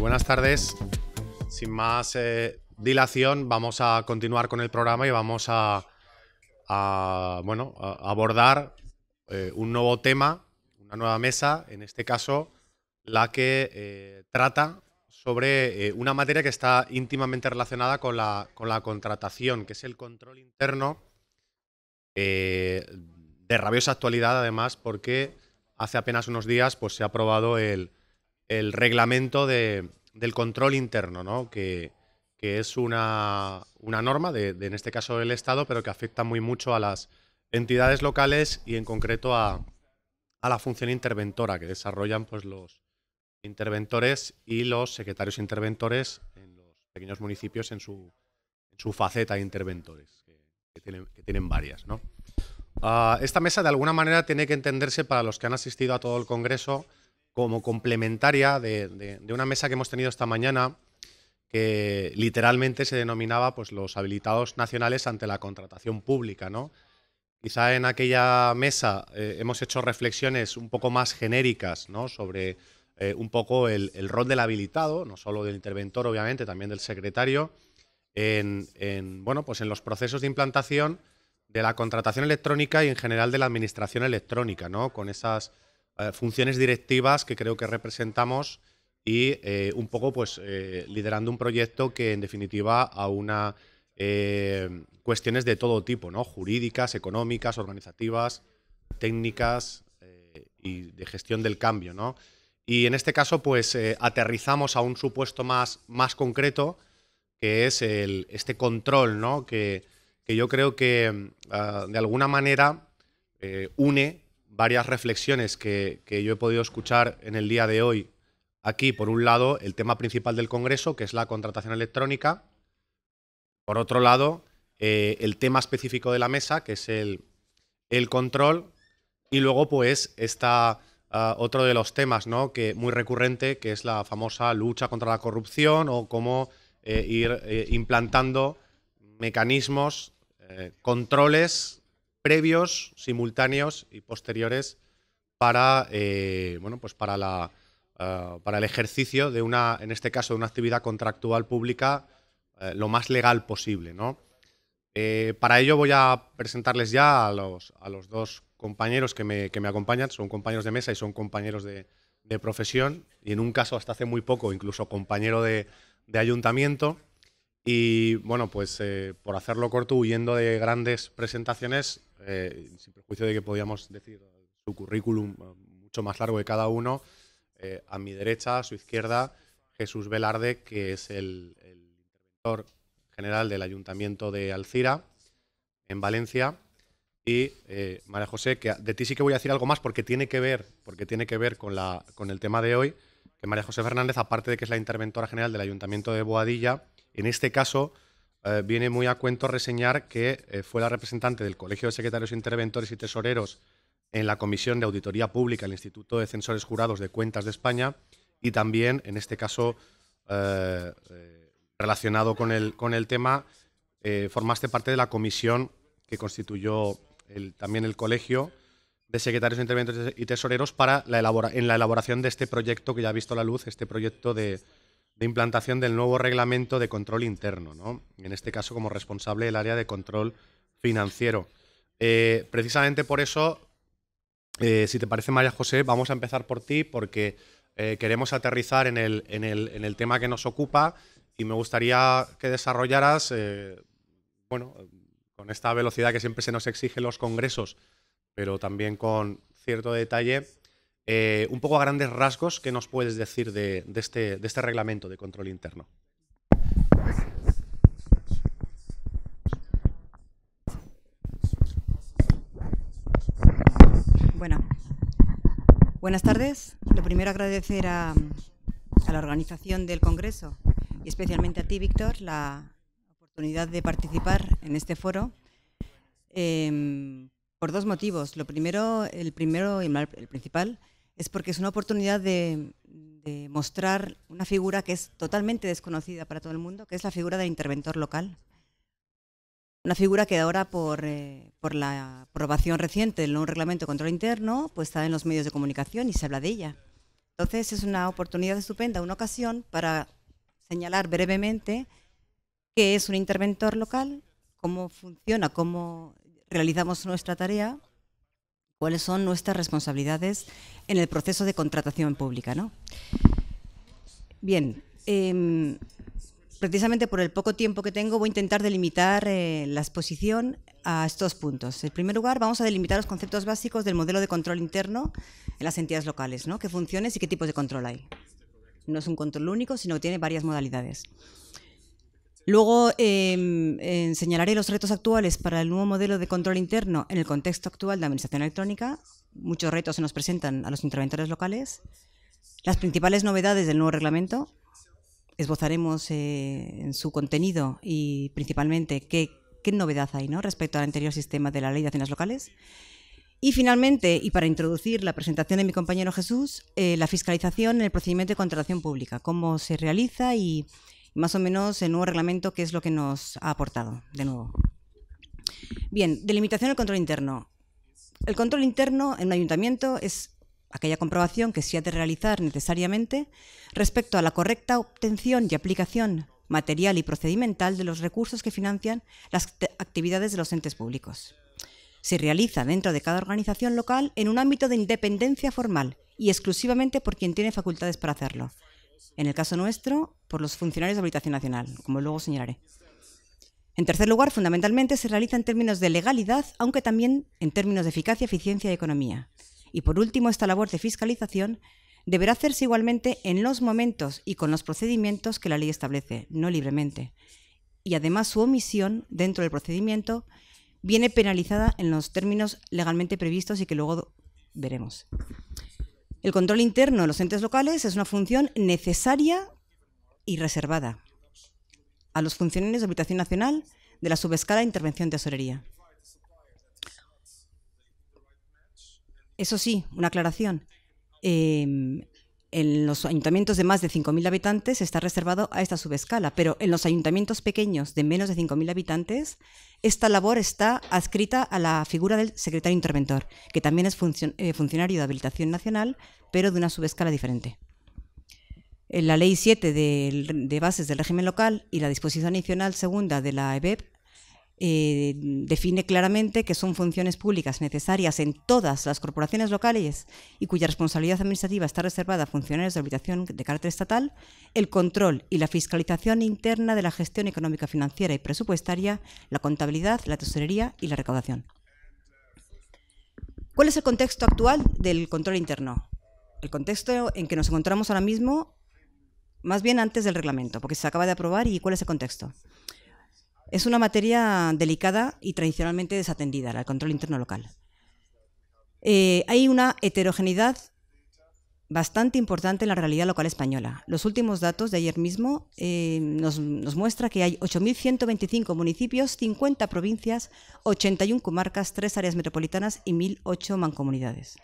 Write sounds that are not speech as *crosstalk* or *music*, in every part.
Buenas tardes. Sin más eh, dilación, vamos a continuar con el programa y vamos a, bueno, abordar eh, un nuevo tema, una nueva mesa, en este caso la que eh, trata sobre una materia que está íntimamente relacionada con la, con la contratación, que es el control interno de rabiosa actualidad, además, porque hace apenas unos días pues, se ha aprobado el el reglamento del control interno, que, es una, norma, de, en este caso del Estado, pero que afecta muy mucho a las entidades locales y en concreto a, la función interventora que desarrollan pues, los interventores y los secretarios interventores en los pequeños municipios en su, su faceta de interventores, que, tienen, varias. ¿no? Ah, esta mesa de alguna manera tiene que entenderse para los que han asistido a todo el Congreso como complementaria de, una mesa que hemos tenido esta mañana que literalmente se denominaba pues, los habilitados nacionales ante la contratación pública. ¿no? Quizá en aquella mesa eh, hemos hecho reflexiones un poco más genéricas ¿no? sobre eh, un poco el, rol del habilitado, no solo del interventor, obviamente, también del secretario, en, en, bueno, pues en los procesos de implantación de la contratación electrónica y en general de la administración electrónica, ¿no? con esas eh, funciones directivas que creo que representamos y eh, un poco pues eh, liderando un proyecto que en definitiva a una cuestiones de todo tipo, ¿no? jurídicas, económicas, organizativas, técnicas y de gestión del cambio. ¿no? Y en este caso pues aterrizamos a un supuesto más, más concreto que es el, este control ¿no? que, que yo creo que mm, ah, de alguna manera une varias reflexiones que, yo he podido escuchar en el día de hoy aquí, por un lado, el tema principal del Congreso, que es la contratación electrónica. Por otro lado, eh, el tema específico de la mesa, que es el, control. Y luego, pues, está ah, otro de los temas que, muy recurrente, que es la famosa lucha contra la corrupción o cómo eh, ir eh, implantando mecanismos, controles previos, simultáneos y posteriores para, eh, bueno, pues para, la, eh, para el ejercicio de una, en este caso, de una actividad contractual pública eh, lo más legal posible. ¿no? para ello voy a presentarles ya a los, a los dos compañeros que me, que me, acompañan, son compañeros de mesa y son compañeros de, de, profesión, y en un caso hasta hace muy poco, incluso compañero de, de ayuntamiento. Y bueno, pues por hacerlo corto, huyendo de grandes presentaciones, eh, sin prejuicio de que podíamos decir su currículum eh, mucho más largo de cada uno, eh, a mi derecha, a su izquierda, Jesús Velarde, que es el, el interventor general del Ayuntamiento de Alcira, en Valencia, y María José, que de ti sí que voy a decir algo más porque tiene que ver, porque tiene que ver con, la, con el tema de hoy, que María José Fernández, aparte de que es la interventora general del Ayuntamiento de Boadilla, en este caso eh, viene muy a cuento reseñar que eh, fue la representante del Colegio de Secretarios Interventores y Tesoreros en la Comisión de Auditoría Pública del Instituto de Censores Jurados de Cuentas de España y también, en este caso, eh, relacionado con el, con el tema, formaste parte de la comisión que constituyó también el Colegio de Secretarios Interventores y Tesoreros para la en la elaboración de este proyecto que ya ha visto la luz, este proyecto de, de implantación del nuevo reglamento de control interno, ¿no? en este caso como responsable del área de control financiero. Eh, precisamente por eso, eh, si te parece María José, vamos a empezar por ti porque eh, queremos aterrizar en el, en el, tema que nos ocupa y me gustaría que desarrollaras, bueno, con esta velocidad que siempre se nos exige en los congresos, pero también con cierto detalle, eh, un poco a grandes rasgos, ¿qué nos puedes decir este, de, este, reglamento de control interno? Bueno, buenas tardes. Lo primero agradecer a, la organización del Congreso y especialmente a ti, Víctor, la oportunidad de participar en este foro. Eh, por dos motivos. Lo primero, el primero y el principal es porque es una oportunidad de, mostrar una figura que es totalmente desconocida para todo el mundo, que es la figura del interventor local. Una figura que ahora, eh, por, la aprobación reciente del nuevo reglamento de control interno, pues está en los medios de comunicación y se habla de ella. Entonces es una oportunidad estupenda, una ocasión para señalar brevemente qué es un interventor local, cómo funciona, cómo realizamos nuestra tarea cuáles son nuestras responsabilidades en el proceso de contratación pública. ¿no? Bien, em, precisamente por el poco tiempo que tengo voy a intentar delimitar eh, la exposición a estos puntos. En primer lugar, vamos a delimitar los conceptos básicos del modelo de control interno en las entidades locales, ¿no? qué funciones y qué tipos de control hay. No es un control único, sino que tiene varias modalidades. Luego eh, señalaré los retos actuales para el nuevo modelo de control interno en el contexto actual de administración electrónica. Muchos retos se nos presentan a los interventores locales. Las principales novedades del nuevo reglamento. Esbozaremos eh, en su contenido y principalmente qué, novedad hay ¿no? respecto al anterior sistema de la ley de haciendas locales. Y finalmente, y para introducir la presentación de mi compañero Jesús, eh, la fiscalización en el procedimiento de contratación pública, cómo se realiza y, más o menos el nuevo reglamento, que es lo que nos ha aportado, de nuevo. Bien, delimitación del control interno. El control interno en un ayuntamiento es aquella comprobación que se ha de realizar necesariamente respecto a la correcta obtención y aplicación material y procedimental de los recursos que financian las actividades de los entes públicos. Se realiza dentro de cada organización local en un ámbito de independencia formal y exclusivamente por quien tiene facultades para hacerlo, en el caso nuestro, por los funcionarios de Habilitación Nacional, como luego señalaré. En tercer lugar, fundamentalmente se realiza en términos de legalidad, aunque también en términos de eficacia, eficiencia y economía. Y por último, esta labor de fiscalización deberá hacerse igualmente en los momentos y con los procedimientos que la ley establece, no libremente. Y además su omisión dentro del procedimiento viene penalizada en los términos legalmente previstos y que luego veremos. El control interno de los entes locales es una función necesaria y reservada a los funcionarios de Habitación Nacional de la subescala de Intervención Tesorería. Eso sí, una aclaración. Eh, en los ayuntamientos de más de 5.000 habitantes está reservado a esta subescala, pero en los ayuntamientos pequeños de menos de 5.000 habitantes, esta labor está adscrita a la figura del secretario interventor, que también es eh, funcionario de habilitación nacional, pero de una subescala diferente. En eh, la Ley 7 de, de, Bases del Régimen Local y la disposición adicional segunda de la EBEP eh, define claramente que son funciones públicas necesarias en todas las corporaciones locales y cuya responsabilidad administrativa está reservada a funcionarios de habitación de carácter estatal, el control y la fiscalización interna de la gestión económica, financiera y presupuestaria, la contabilidad, la tesorería y la recaudación. ¿Cuál es el contexto actual del control interno? El contexto en que nos encontramos ahora mismo, más bien antes del reglamento, porque se acaba de aprobar y cuál es el contexto. Es una materia delicada y tradicionalmente desatendida, el control interno local. Eh, hay una heterogeneidad bastante importante en la realidad local española. Los últimos datos de ayer mismo eh, nos, muestran muestra que hay 8.125 municipios, 50 provincias, 81 comarcas, 3 áreas metropolitanas y 1.008 mancomunidades.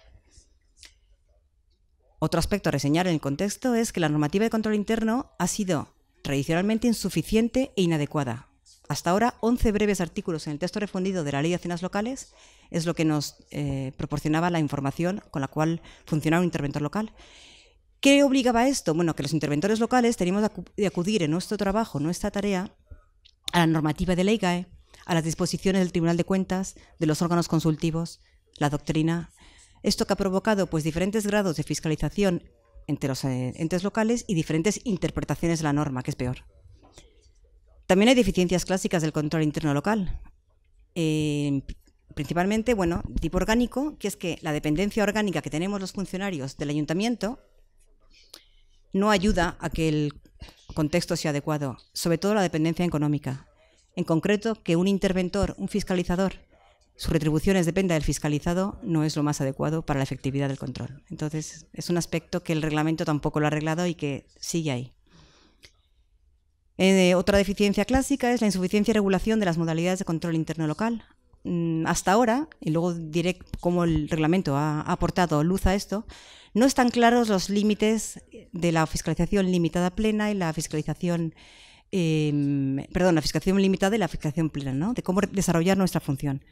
Otro aspecto a reseñar en el contexto es que la normativa de control interno ha sido tradicionalmente insuficiente e inadecuada, hasta ahora, 11 breves artículos en el texto refundido de la Ley de Haciendas Locales es lo que nos eh, proporcionaba la información con la cual funcionaba un interventor local. ¿Qué obligaba a esto? Bueno, que los interventores locales teníamos de acudir en nuestro trabajo, nuestra tarea, a la normativa de la IGAE, a las disposiciones del Tribunal de Cuentas, de los órganos consultivos, la doctrina. Esto que ha provocado pues, diferentes grados de fiscalización entre los eh, entes locales y diferentes interpretaciones de la norma, que es peor. También hay deficiencias clásicas del control interno local. Eh, principalmente, bueno, tipo orgánico, que es que la dependencia orgánica que tenemos los funcionarios del ayuntamiento no ayuda a que el contexto sea adecuado, sobre todo la dependencia económica. En concreto, que un interventor, un fiscalizador, sus retribuciones dependa del fiscalizado, no es lo más adecuado para la efectividad del control. Entonces, es un aspecto que el reglamento tampoco lo ha arreglado y que sigue ahí. Eh, otra deficiencia clásica es la insuficiencia y regulación de las modalidades de control interno local. Mm, hasta ahora, y luego diré cómo el reglamento ha, aportado luz a esto, no están claros los límites de la fiscalización limitada plena y la fiscalización em, perdón, la fiscalización limitada y la fiscalización plena, ¿no? De cómo desarrollar nuestra función.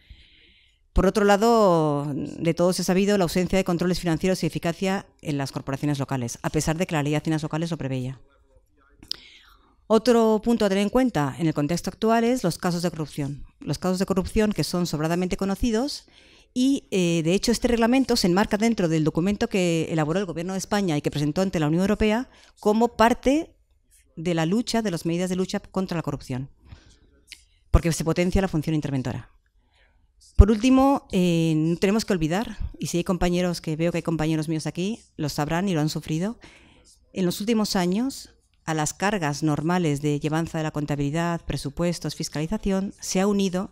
Por otro lado, de todos ha sabido la ausencia de controles financieros y eficacia en las corporaciones locales, a pesar de que la ley de acciones locales lo preveía. Otro punto a tener en cuenta en el contexto actual es los casos de corrupción. Los casos de corrupción que son sobradamente conocidos y, eh, de hecho, este reglamento se enmarca dentro del documento que elaboró el Gobierno de España y que presentó ante la Unión Europea como parte de la lucha, de las medidas de lucha contra la corrupción, porque se potencia la función interventora. Por último, eh, no tenemos que olvidar, y si hay compañeros que veo que hay compañeros míos aquí, lo sabrán y lo han sufrido, en los últimos años a las cargas normales de llevanza de la contabilidad, presupuestos, fiscalización, se ha unido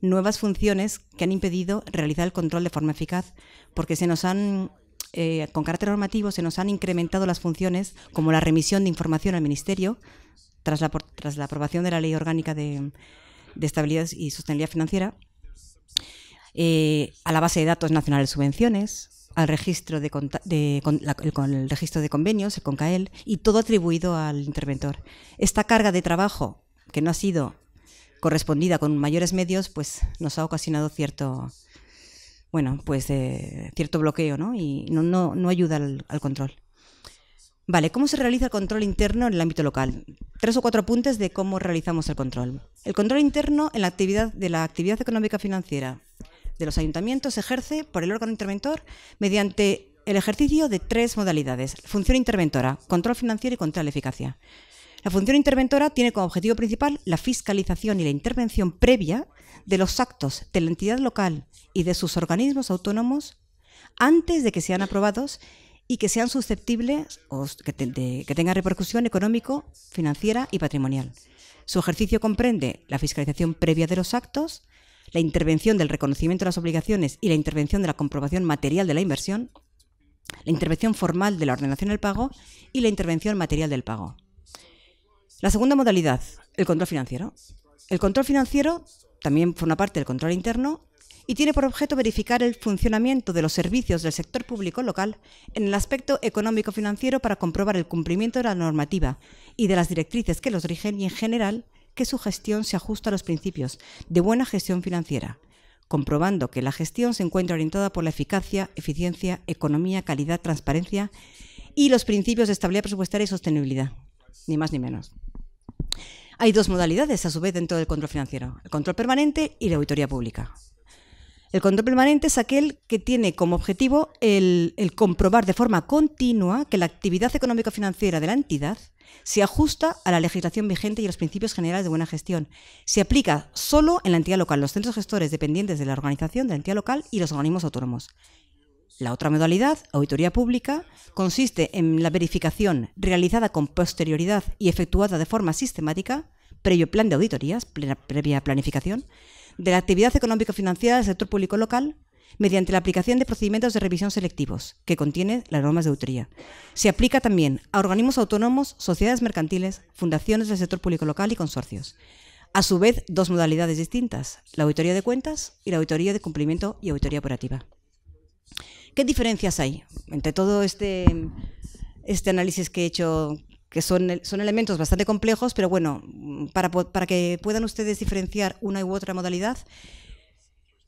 nuevas funciones que han impedido realizar el control de forma eficaz, porque se nos han, eh, con carácter normativo, se nos han incrementado las funciones como la remisión de información al Ministerio tras la, aprobación de la Ley Orgánica de, Estabilidad y Sostenibilidad Financiera, eh, a la base de datos nacional de subvenciones, al registro de, con, el registro de convenios, el CONCAEL, y todo atribuido al interventor. Esta carga de trabajo, que no ha sido correspondida con mayores medios, pues nos ha ocasionado cierto, bueno, pues eh, cierto bloqueo, ¿no? Y no, no, ayuda al, control. Vale, ¿cómo se realiza el control interno en el ámbito local? Tres o cuatro puntos de cómo realizamos el control. El control interno en la actividad de la actividad económica financiera de los ayuntamientos se ejerce por el órgano interventor mediante el ejercicio de tres modalidades. Función interventora, control financiero y control de eficacia. La función interventora tiene como objetivo principal la fiscalización y la intervención previa de los actos de la entidad local y de sus organismos autónomos antes de que sean aprobados y que sean susceptibles o que, que tengan repercusión económico, financiera y patrimonial. Su ejercicio comprende la fiscalización previa de los actos, la intervención del reconocimiento de las obligaciones y la intervención de la comprobación material de la inversión, la intervención formal de la ordenación del pago y la intervención material del pago. La segunda modalidad, el control financiero. El control financiero también forma parte del control interno y tiene por objeto verificar el funcionamiento de los servicios del sector público local en el aspecto económico-financiero para comprobar el cumplimiento de la normativa y de las directrices que los rigen y, en general, que su gestión se ajusta a los principios de buena gestión financiera, comprobando que la gestión se encuentra orientada por la eficacia, eficiencia, economía, calidad, transparencia y los principios de estabilidad presupuestaria y sostenibilidad, ni más ni menos. Hay dos modalidades, a su vez, dentro del control financiero, el control permanente y la auditoría pública. El control permanente es aquel que tiene como objetivo el, comprobar de forma continua que la actividad económico financiera de la entidad se ajusta a la legislación vigente y a los principios generales de buena gestión. Se aplica solo en la entidad local, los centros gestores dependientes de la organización de la entidad local y los organismos autónomos. La otra modalidad, auditoría pública, consiste en la verificación realizada con posterioridad y efectuada de forma sistemática, previo plan de auditorías, previa planificación, de la actividad económico-financiera del sector público local mediante la aplicación de procedimientos de revisión selectivos, que contiene las normas de autoría. Se aplica también a organismos autónomos, sociedades mercantiles, fundaciones del sector público local y consorcios. A su vez, dos modalidades distintas, la auditoría de cuentas y la auditoría de cumplimiento y auditoría operativa. ¿Qué diferencias hay entre todo este, este análisis que he hecho que son, son elementos bastante complejos, pero bueno, mm, para, para que puedan ustedes diferenciar una u otra modalidad,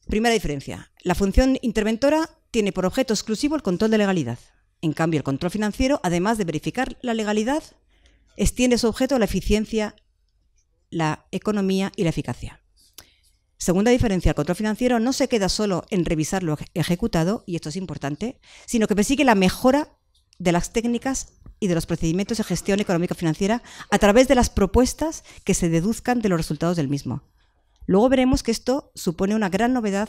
primera diferencia, la función interventora tiene por objeto exclusivo el control de legalidad. En cambio, el control financiero, además de verificar la legalidad, extiende su objeto a la eficiencia, la economía y la eficacia. Segunda diferencia, el control financiero no se queda solo en revisar lo ejecutado, y esto es importante, sino que persigue la mejora de las técnicas y de los procedimientos de gestión económica financiera a través de las propuestas que se deduzcan de los resultados del mismo. Luego veremos que esto supone una gran novedad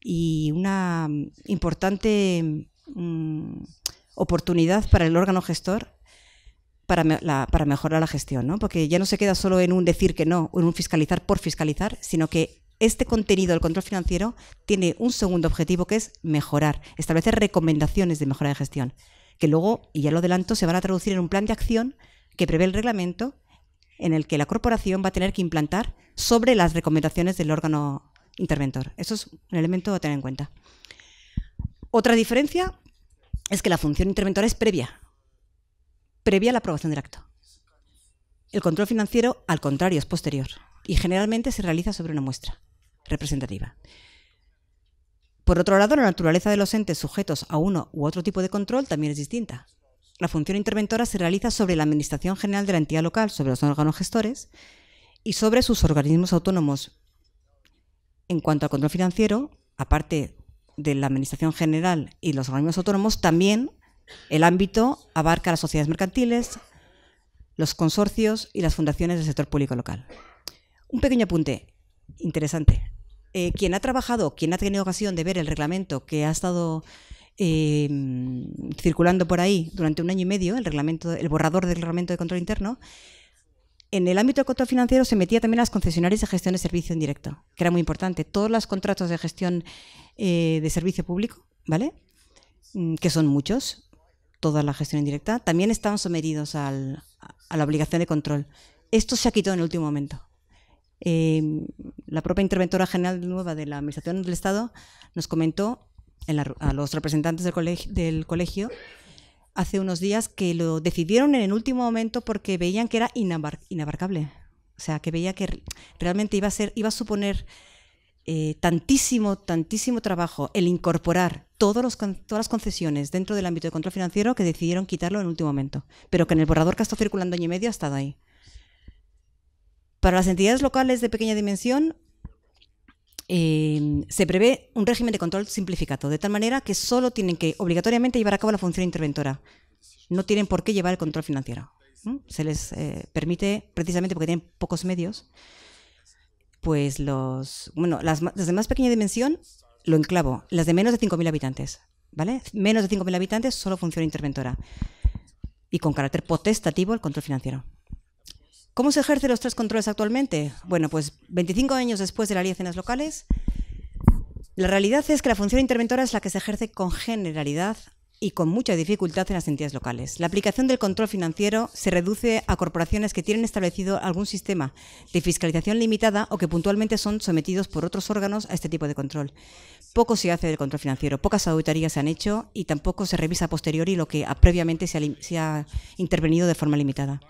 y una mm, importante mm, oportunidad para el órgano gestor para, mejorar la gestión, ¿no? porque ya no se queda solo en un decir que no o en un fiscalizar por fiscalizar, sino que este contenido del control financiero tiene un segundo objetivo que es mejorar, establecer recomendaciones de mejora de gestión que luego, y ya lo adelanto, se van a traducir en un plan de acción que prevé el reglamento en el que la corporación va a tener que implantar sobre las recomendaciones del órgano interventor. Eso es un elemento a tener en cuenta. Otra diferencia es que la función interventora es previa, previa a la aprobación del acto. El control financiero, al contrario, es posterior y generalmente se realiza sobre una muestra representativa. Por otro lado, la naturaleza de los entes sujetos a uno u otro tipo de control también es distinta. La función interventora se realiza sobre la Administración General de la entidad local, sobre los órganos gestores y sobre sus organismos autónomos. En cuanto al control financiero, aparte de la Administración General y los organismos autónomos, también el ámbito abarca las sociedades mercantiles, los consorcios y las fundaciones del sector público local. Un pequeño apunte interesante. Eh, quien ha trabajado, quien ha tenido ocasión de ver el reglamento que ha estado em, circulando por ahí durante un año y medio, el, reglamento, el borrador del reglamento de control interno, en el ámbito del control financiero se metía también las concesionarias de gestión de servicio indirecto, que era muy importante. Todos los contratos de gestión eh, de servicio público, ¿vale? Mm, que son muchos, toda la gestión indirecta, también estaban sometidos a la obligación de control. Esto se ha quitado en el último momento. Em, la propia interventora general nueva de la Administración del Estado nos comentó a los representantes del colegio, del colegio hace unos días que lo decidieron en el último momento porque veían que era inabarcable. O sea, que veía que realmente iba a, ser, iba a suponer eh, tantísimo, tantísimo trabajo el incorporar todas las concesiones dentro del ámbito de control financiero que decidieron quitarlo en el último momento. Pero que en el borrador que ha estado circulando año y medio ha estado ahí. Para las entidades locales de pequeña dimensión, em, se prevé un régimen de control simplificado, de tal manera que solo tienen que obligatoriamente llevar a cabo la función interventora. No tienen por qué llevar el control financiero. Se les eh, permite, precisamente porque tienen pocos medios, pues los, bueno, las, de más pequeña dimensión lo enclavo, las de menos de 5.000 habitantes, ¿vale? Menos de 5.000 habitantes, solo función interventora. Y con carácter potestativo el control financiero. ¿Cómo se ejercen los tres controles actualmente? Bueno, pues 25 años después de la ley de cenas locales, la realidad es que la función interventora es la que se ejerce con generalidad y con mucha dificultad en las entidades locales. La aplicación del control financiero se reduce a corporaciones que tienen establecido algún sistema de fiscalización limitada o que puntualmente son sometidos por otros órganos a este tipo de control. Poco se hace del control financiero, pocas auditorías se han hecho y tampoco se revisa a posteriori lo que previamente se ha intervenido de forma limitada.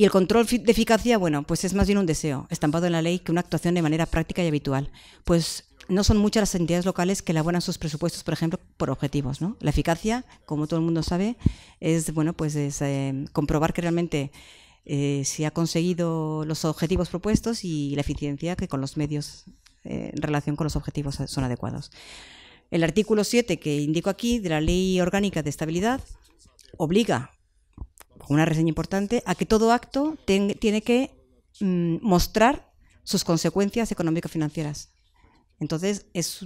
Y el control de eficacia, bueno, pues es más bien un deseo, estampado en la ley, que una actuación de manera práctica y habitual. Pues no son muchas las entidades locales que elaboran sus presupuestos, por ejemplo, por objetivos. La eficacia, como todo el mundo sabe, es bueno, pues eh, comprobar que realmente eh, se ha conseguido los objetivos propuestos y la eficiencia que con los medios eh, en relación con los objetivos son adecuados. El artículo 7 que indico aquí de la Ley Orgánica de Estabilidad obliga una reseña importante, a que todo acto tiene que mm, mostrar sus consecuencias económico-financieras. Entonces, es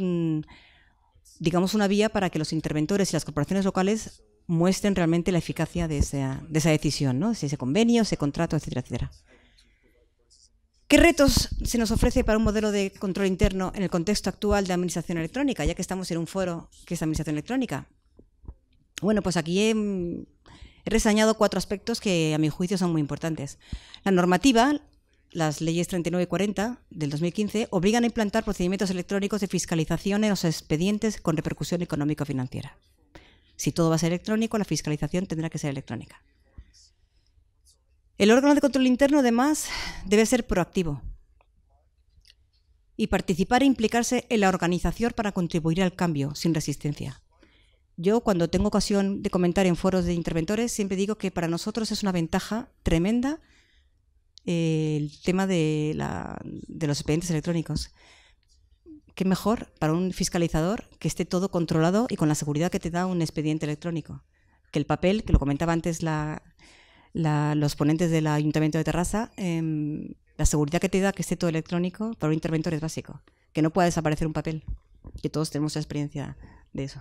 digamos una vía para que los interventores y las corporaciones locales muestren realmente la eficacia de esa, decisión, ¿no? ese convenio, ese contrato, etcétera, etcétera. ¿Qué retos se nos ofrece para un modelo de control interno en el contexto actual de administración electrónica, ya que estamos en un foro que es administración electrónica? Bueno, pues aquí He reseñado cuatro aspectos que a mi juicio son muy importantes. La normativa, las leyes 39 y 40 del 2015, obligan a implantar procedimientos electrónicos de fiscalización en los expedientes con repercusión económico-financiera. Si todo va a ser electrónico, la fiscalización tendrá que ser electrónica. El órgano de control interno, además, debe ser proactivo y participar e implicarse en la organización para contribuir al cambio sin resistencia. Yo cuando tengo ocasión de comentar en foros de interventores siempre digo que para nosotros es una ventaja tremenda eh, el tema de, los expedientes electrónicos. ¿Qué mejor para un fiscalizador que esté todo controlado y con la seguridad que te da un expediente electrónico? Que el papel, que lo comentaba antes los ponentes del Ayuntamiento de Terrassa, em, la seguridad que te da que esté todo electrónico para un interventor es básico, que no pueda desaparecer un papel, que todos tenemos esa experiencia de eso.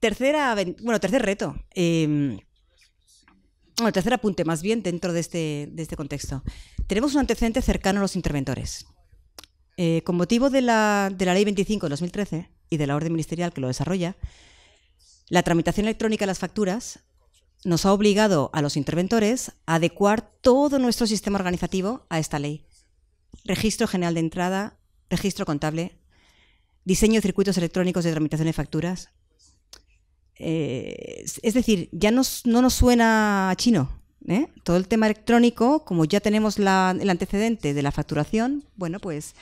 Tercera, bueno, tercer reto. Em, tercer apunte más bien dentro de este, de este, contexto. Tenemos un antecedente cercano a los interventores. Eh, con motivo de la, de la Ley 25 de 2013 y de la orden ministerial que lo desarrolla, la tramitación electrónica de las facturas nos ha obligado a los interventores a adecuar todo nuestro sistema organizativo a esta ley. Registro general de entrada, registro contable, diseño de circuitos electrónicos de tramitación de facturas. Eh, es decir, ya no nos suena a chino. ¿eh? Todo el tema electrónico, como ya tenemos la, el antecedente de la facturación, bueno, pues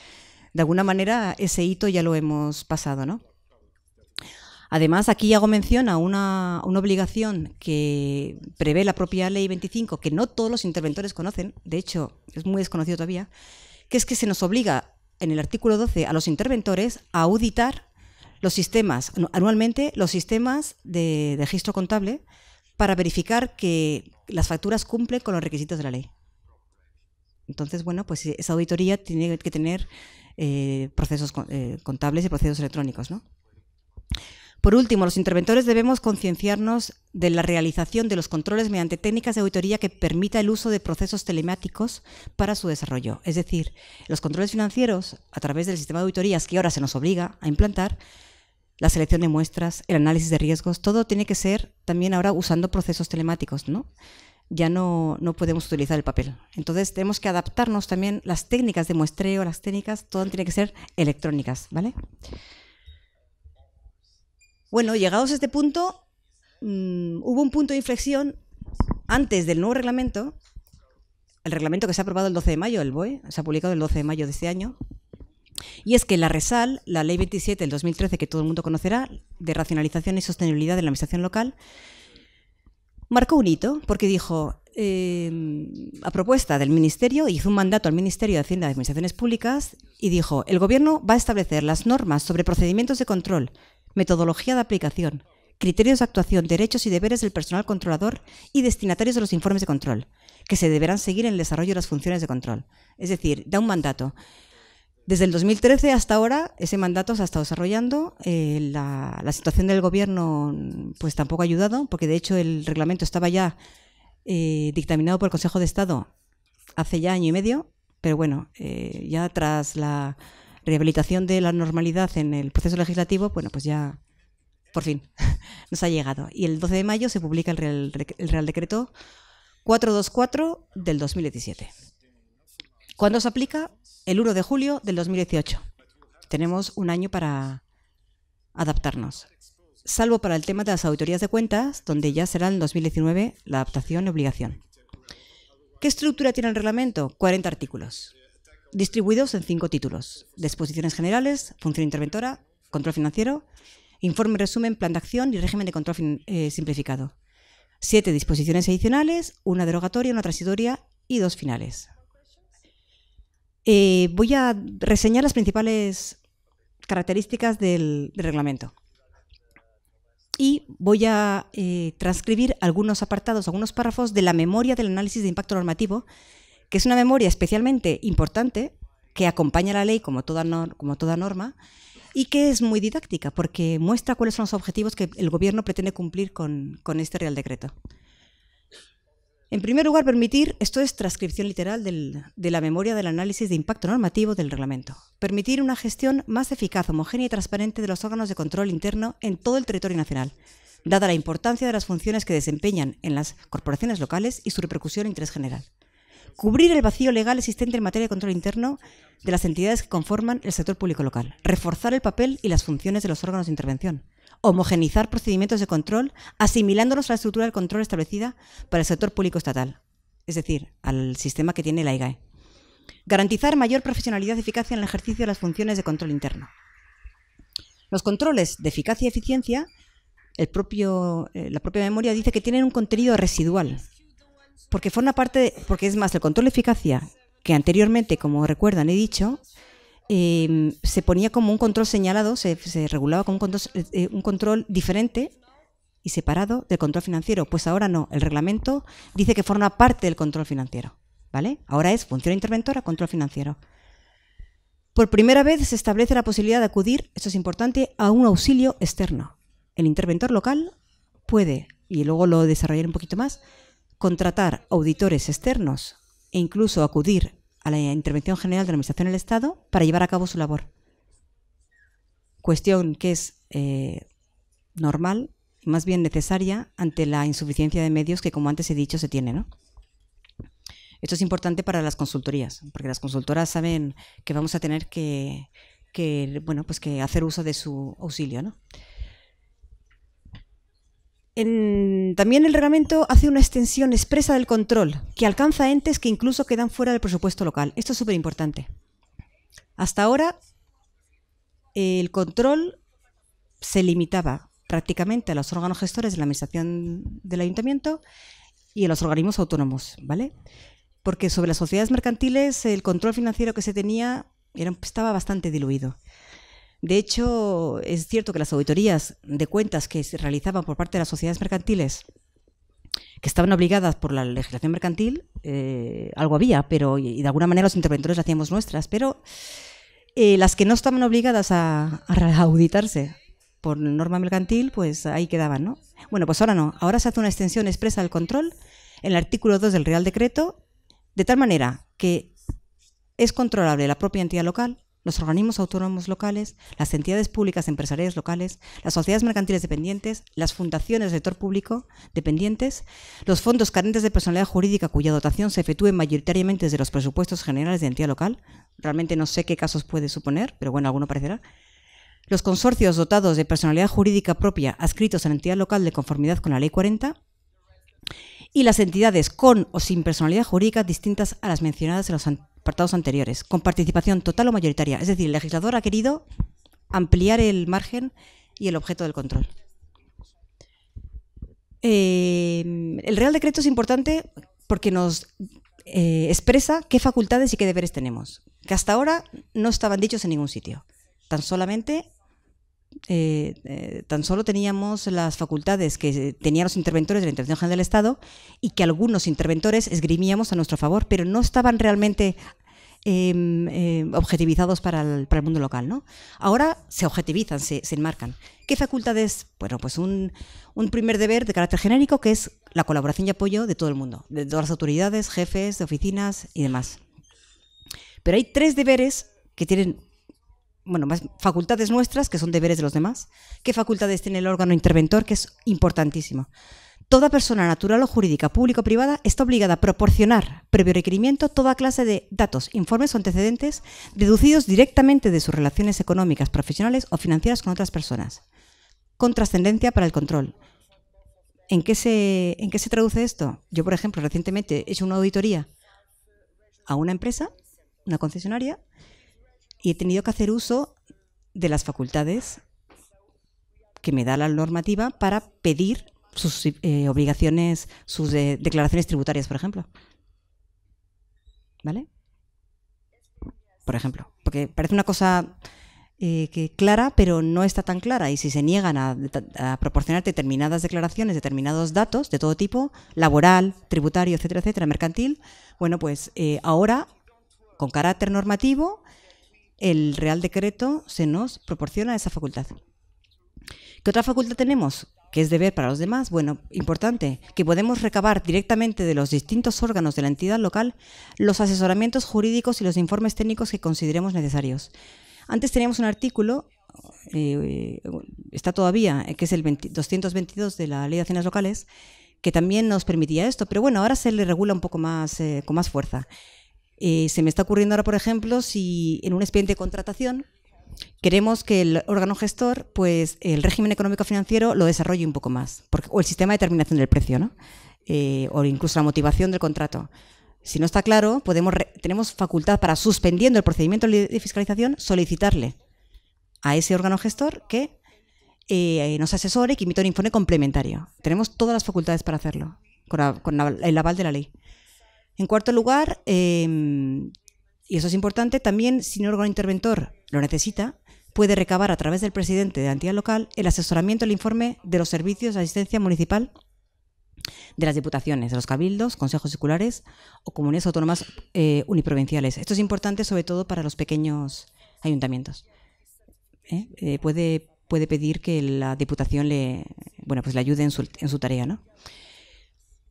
de alguna manera ese hito ya lo hemos pasado, ¿no? Además, aquí hago mención a una, una, obligación que prevé la propia Ley 25, que no todos los interventores conocen, de hecho es muy desconocido todavía, que es que se nos obliga en el artículo 12 a los interventores a auditar los sistemas, anualmente los sistemas de, registro contable para verificar que las facturas cumplen con los requisitos de la ley. Entonces, bueno, pues esa auditoría tiene que tener eh, procesos eh, contables y procesos electrónicos, ¿no? Por último, los interventores debemos concienciarnos de la realización de los controles mediante técnicas de auditoría que permita el uso de procesos telemáticos para su desarrollo. Es decir, los controles financieros, a través del sistema de auditorías que ahora se nos obliga a implantar, la selección de muestras, el análisis de riesgos, todo tiene que ser también ahora usando procesos telemáticos, ¿no? Ya no, no podemos utilizar el papel. Entonces tenemos que adaptarnos también las técnicas de muestreo, las técnicas, todo tiene que ser electrónicas, ¿vale? Bueno, llegados a este punto, mm, hubo un punto de inflexión antes del nuevo reglamento, el reglamento que se ha aprobado el 12 de mayo, el BOE, se ha publicado el 12 de mayo de este año, y es que la RESAL, la Ley 27 del 2013, que todo el mundo conocerá, de racionalización y sostenibilidad de la administración local, marcó un hito porque dijo, em, a propuesta del Ministerio, hizo un mandato al Ministerio de Hacienda y Administraciones Públicas y dijo, el Gobierno va a establecer las normas sobre procedimientos de control, metodología de aplicación, criterios de actuación, derechos y deberes del personal controlador y destinatarios de los informes de control, que se deberán seguir en el desarrollo de las funciones de control. Es decir, da un mandato. Desde el 2013 hasta ahora, ese mandato se ha estado desarrollando. Eh, la, situación del gobierno pues tampoco ha ayudado, porque de hecho el reglamento estaba ya eh, dictaminado por el Consejo de Estado hace ya año y medio, pero bueno, eh, ya tras la rehabilitación de la normalidad en el proceso legislativo, bueno, pues ya por fin *laughs* nos ha llegado. Y el 12 de mayo se publica el Real, Decreto 424 del 2017. ¿Cuándo se aplica? El 1 de julio del 2018. Tenemos un año para adaptarnos, salvo para el tema de las auditorías de cuentas, donde ya será en 2019 la adaptación y obligación. ¿Qué estructura tiene el reglamento? 40 artículos distribuidos en cinco títulos. Disposiciones generales, función interventora, control financiero, informe, resumen, plan de acción y régimen de control eh, simplificado. Siete disposiciones adicionales, una derogatoria, una transitoria y dos finales. Eh, voy a reseñar las principales características del, reglamento. Y voy a eh, transcribir algunos apartados, algunos párrafos de la memoria del análisis de impacto normativo que es una memoria especialmente importante que acompaña la ley como toda, norma y que es muy didáctica porque muestra cuáles son los objetivos que el Gobierno pretende cumplir con, este Real Decreto. En primer lugar, permitir, esto es transcripción literal de la memoria del análisis de impacto normativo del reglamento, permitir una gestión más eficaz, homogénea y transparente de los órganos de control interno en todo el territorio nacional, dada la importancia de las funciones que desempeñan en las corporaciones locales y su repercusión en interés general. Cubrir el vacío legal existente en materia de control interno de las entidades que conforman el sector público local. Reforzar el papel y las funciones de los órganos de intervención. Homogenizar procedimientos de control asimilándolos a la estructura del control establecida para el sector público estatal, es decir, al sistema que tiene la IGAE. Garantizar mayor profesionalidad y eficacia en el ejercicio de las funciones de control interno. Los controles de eficacia y eficiencia eh, la propia memoria dice que tienen un contenido residual porque forma parte, porque es más, el control de eficacia, que anteriormente, como recuerdan, he dicho, em, se ponía como un control señalado, se, regulaba como eh, eh, un control, diferente y separado del control financiero. Pues ahora no, el reglamento dice que forma parte del control financiero. ¿Vale? Ahora es función interventora, control financiero. Por primera vez se establece la posibilidad de acudir, esto es importante, a un auxilio externo. El interventor local puede, y luego lo desarrollaré un poquito más, contratar auditores externos e incluso acudir a la Intervención General de la Administración del Estado para llevar a cabo su labor. Cuestión que es eh, normal más bien necesaria ante la insuficiencia de medios que, como antes he dicho, se tiene. ¿no? Esto es importante para las consultorías, porque las consultoras saben que vamos a tener que, bueno, pues que hacer uso de su auxilio. ¿no? también el reglamento hace una extensión expresa del control que alcanza entes que incluso quedan fuera del presupuesto local. Esto es súper importante. Hasta ahora el control se limitaba prácticamente a los órganos gestores de la administración del ayuntamiento y a los organismos autónomos, ¿vale? Porque sobre las sociedades mercantiles el control financiero que se tenía estaba bastante diluido. De hecho, es cierto que las auditorías de cuentas que se realizaban por parte de las sociedades mercantiles, que estaban obligadas por la legislación mercantil, eh, algo había, pero y de alguna manera los interventores las hacíamos nuestras, pero eh, las que no estaban obligadas a, a auditarse por norma mercantil, pues ahí quedaban, ¿no? Bueno, pues ahora no. Ahora se hace una extensión expresa del control en el artículo 2 del Real Decreto, de tal manera que es controlable la propia entidad local, los organismos autónomos locales, las entidades públicas empresariales locales, las sociedades mercantiles dependientes, las fundaciones del sector público dependientes, los fondos carentes de personalidad jurídica cuya dotación se efectúe mayoritariamente desde los presupuestos generales de entidad local, realmente no sé qué casos puede suponer, pero bueno, alguno parecerá, los consorcios dotados de personalidad jurídica propia adscritos a la entidad local de conformidad con la Ley 40, y las entidades con o sin personalidad jurídica distintas a las mencionadas en los apartados anteriores, con participación total o mayoritaria. Es decir, el legislador ha querido ampliar el margen y el objeto del control. Eh, el Real Decreto es importante porque nos eh, expresa qué facultades y qué deberes tenemos, que hasta ahora no estaban dichos en ningún sitio, tan solamente eh, eh, tan solo teníamos las facultades que eh, tenían los interventores de la Intervención General del Estado y que algunos interventores esgrimíamos a nuestro favor, pero no estaban realmente em, em, objetivizados para el, mundo local. ¿no? Ahora se objetivizan, se, enmarcan. ¿Qué facultades? Bueno, pues un, un, primer deber de carácter genérico que es la colaboración y apoyo de todo el mundo, de todas las autoridades, jefes, oficinas y demás. Pero hay tres deberes que tienen bueno, más facultades nuestras, que son deberes de los demás, qué facultades tiene el órgano interventor, que es importantísimo. Toda persona natural o jurídica, pública o privada, está obligada a proporcionar, previo requerimiento, toda clase de datos, informes o antecedentes deducidos directamente de sus relaciones económicas, profesionales o financieras con otras personas, con trascendencia para el control. ¿En qué, se, ¿En qué se traduce esto? Yo, por ejemplo, recientemente he hecho una auditoría a una empresa, una concesionaria, y he tenido que hacer uso de las facultades que me da la normativa para pedir sus eh, obligaciones, sus eh, declaraciones tributarias, por ejemplo. ¿Vale? Por ejemplo, porque parece una cosa eh, que clara, pero no está tan clara. Y si se niegan a, proporcionar determinadas declaraciones, determinados datos de todo tipo, laboral, tributario, etcétera, etcétera, mercantil, bueno, pues ahora, con carácter normativo, el Real Decreto se nos proporciona esa facultad. ¿Qué otra facultad tenemos? que es deber para los demás, bueno, importante, que podemos recabar directamente de los distintos órganos de la entidad local los asesoramientos jurídicos y los informes técnicos que consideremos necesarios. Antes teníamos un artículo, eh, está todavía, eh, que es el 222 de la Ley de Haciendas Locales, que también nos permitía esto, pero bueno, ahora se le regula un poco más, eh, con más fuerza. Eh, se me está ocurriendo ahora, por ejemplo, si en un expediente de contratación queremos que el órgano gestor, pues el régimen económico financiero lo desarrolle un poco más, porque, o el sistema de determinación del precio, ¿no? Eh, o incluso la motivación del contrato. Si no está claro, podemos tenemos facultad para, suspendiendo el procedimiento de fiscalización, solicitarle a ese órgano gestor que eh, nos asesore y que emita un informe complementario. Tenemos todas las facultades para hacerlo, con el aval de la ley. En cuarto lugar, em, y eso es importante, también si un órgano interventor lo necesita, puede recabar a través del presidente de la entidad local el asesoramiento, el informe de los servicios de asistencia municipal de las diputaciones, de los cabildos, consejos circulares o comunidades autónomas eh, uniprovinciales. Esto es importante sobre todo para los pequeños ayuntamientos. ¿eh? Eh, puede, puede pedir que la diputación le, bueno, pues le ayude en su, en su tarea. ¿no?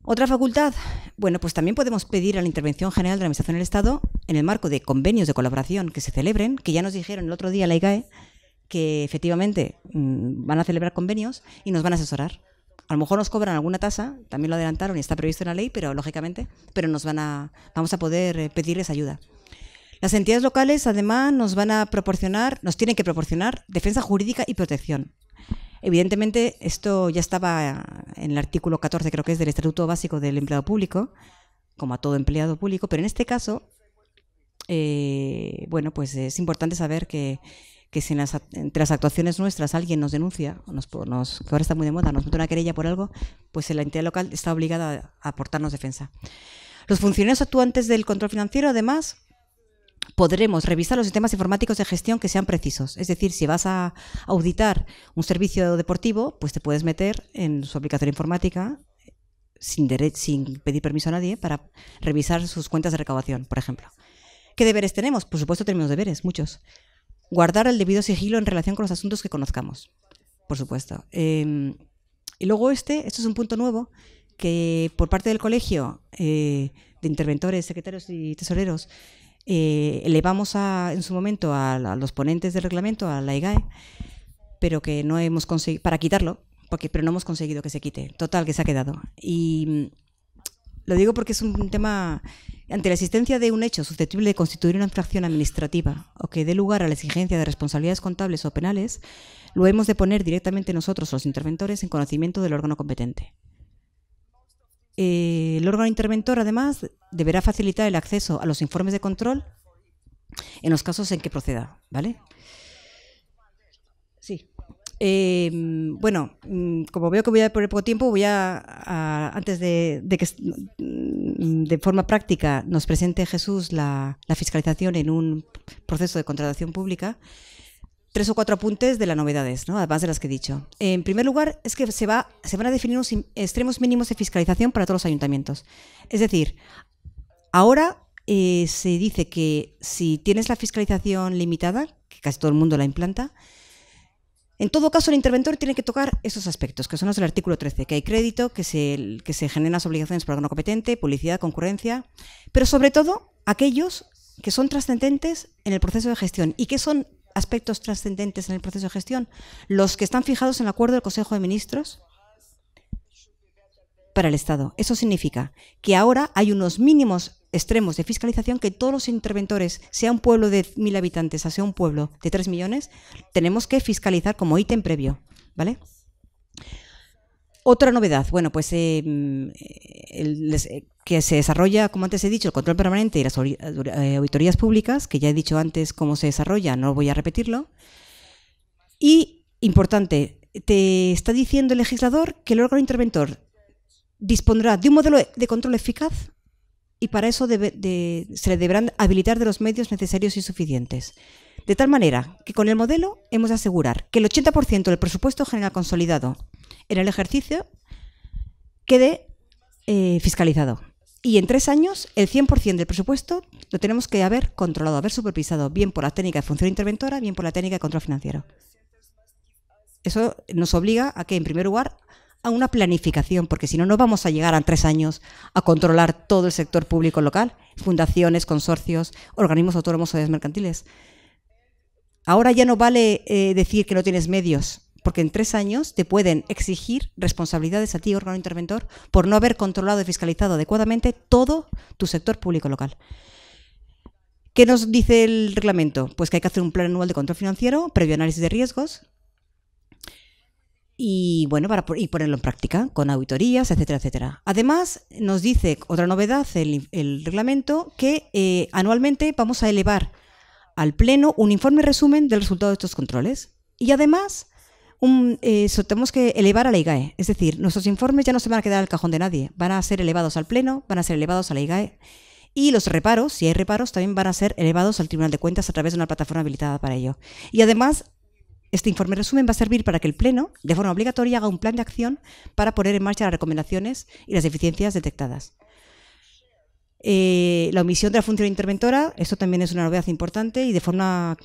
Otra facultad, bueno, pues también podemos pedir a la Intervención General de la Administración del Estado, en el marco de convenios de colaboración que se celebren, que ya nos dijeron el otro día la IGAE, que efectivamente mm, van a celebrar convenios y nos van a asesorar. A lo mejor nos cobran alguna tasa, también lo adelantaron y está previsto en la ley, pero lógicamente, pero nos van a, vamos a poder eh, pedirles ayuda. Las entidades locales, además, nos van a proporcionar, nos tienen que proporcionar defensa jurídica y protección. Evidentemente, esto ya estaba en el artículo 14, creo que es del Estatuto Básico del Empleado Público, como a todo empleado público, pero en este caso, eh, bueno, pues es importante saber que, si en las, entre las actuaciones nuestras alguien nos denuncia, nos, nos, que ahora está muy de moda, nos mete una querella por algo, pues la entidad local está obligada a aportarnos defensa. Los funcionarios actuantes del control financiero, además, podremos revisar los sistemas informáticos de gestión que sean precisos. Es decir, si vas a auditar un servicio deportivo, pues te puedes meter en su aplicación informática sin, pedir permiso a nadie para revisar sus cuentas de recaudación, por ejemplo. ¿Qué deberes tenemos? Por supuesto tenemos deberes, muchos. Guardar el debido sigilo en relación con los asuntos que conozcamos, por supuesto. Em, y luego este, esto es un punto nuevo, que por parte del colegio eh, de interventores, secretarios y tesoreros, eh, elevamos a, en su momento a, los ponentes del reglamento, a la IGAE, pero que no hemos conseguido, para quitarlo, porque, pero no hemos conseguido que se quite. Total, que se ha quedado. Y mm, lo digo porque es un tema, ante la existencia de un hecho susceptible de constituir una infracción administrativa o que dé lugar a la exigencia de responsabilidades contables o penales, lo hemos de poner directamente nosotros, los interventores, en conocimiento del órgano competente. Eh, el órgano interventor, además, deberá facilitar el acceso a los informes de control en los casos en que proceda, ¿vale? Sí. Em, bueno, mm, como veo que voy a poner poco tiempo, voy a, antes de, que mm, de forma práctica nos presente Jesús la fiscalización en un proceso de contratación pública tres o cuatro apuntes de las novedades, ¿no? además de las que he dicho. En primer lugar, es que se, va, se van a definir unos extremos mínimos de fiscalización para todos los ayuntamientos. Es decir, ahora eh, se dice que si tienes la fiscalización limitada, que casi todo el mundo la implanta, en todo caso, el interventor tiene que tocar esos aspectos, que son los del artículo 13, que hay crédito, que se, que se generan las obligaciones para órgano competente, publicidad, concurrencia, pero sobre todo aquellos que son trascendentes en el proceso de gestión y que son aspectos trascendentes en el proceso de gestión, los que están fijados en el acuerdo del Consejo de Ministros para el Estado. Eso significa que ahora hay unos mínimos extremos de fiscalización que todos los interventores, sea un pueblo de mil habitantes, sea un pueblo de tres millones, tenemos que fiscalizar como ítem previo. ¿Vale? Otra novedad, bueno, pues eh, mm, eh, que se desarrolla, como antes he dicho, el control permanente y las eh, auditorías públicas, que ya he dicho antes cómo se desarrolla, no voy a repetirlo. Y, importante, te está diciendo el legislador que el órgano interventor dispondrá de un modelo de control eficaz y para eso se le deberán habilitar de los medios necesarios y suficientes. De tal manera que con el modelo hemos de asegurar que el 80% del presupuesto general consolidado en el ejercicio quede eh, fiscalizado. Y en tres años, el 100% del presupuesto lo tenemos que haber controlado, haber supervisado, bien por la técnica de función interventora, bien por la técnica de control financiero. Eso nos obliga a que, en primer lugar, a una planificación, porque si no, no vamos a llegar a tres años a controlar todo el sector público local, fundaciones, consorcios, organismos autónomos o mercantiles. Ahora ya no vale eh, decir que no tienes medios, porque en tres años te pueden exigir responsabilidades a ti, órgano interventor, por no haber controlado y fiscalizado adecuadamente todo tu sector público local. ¿Qué nos dice el reglamento? Pues que hay que hacer un plan anual de control financiero, previo análisis de riesgos, y bueno, para ponerlo en práctica con auditorías, etcétera, etcétera. Además, nos dice otra novedad el, reglamento que eh, anualmente vamos a elevar al Pleno un informe resumen del resultado de estos controles. Y además, eh, tenemos que elevar a la IGAE. Es decir, nuestros informes ya no se van a quedar al cajón de nadie, van a ser elevados al Pleno, van a ser elevados a la IGAE. Y los reparos, si hay reparos, también van a ser elevados al Tribunal de Cuentas a través de una plataforma habilitada para ello. Y además, este informe resumen va a servir para que el Pleno, de forma obligatoria, haga un plan de acción para poner en marcha las recomendaciones y las deficiencias detectadas. Eh, la omisión de la función interventora, esto también es una novedad importante y de forma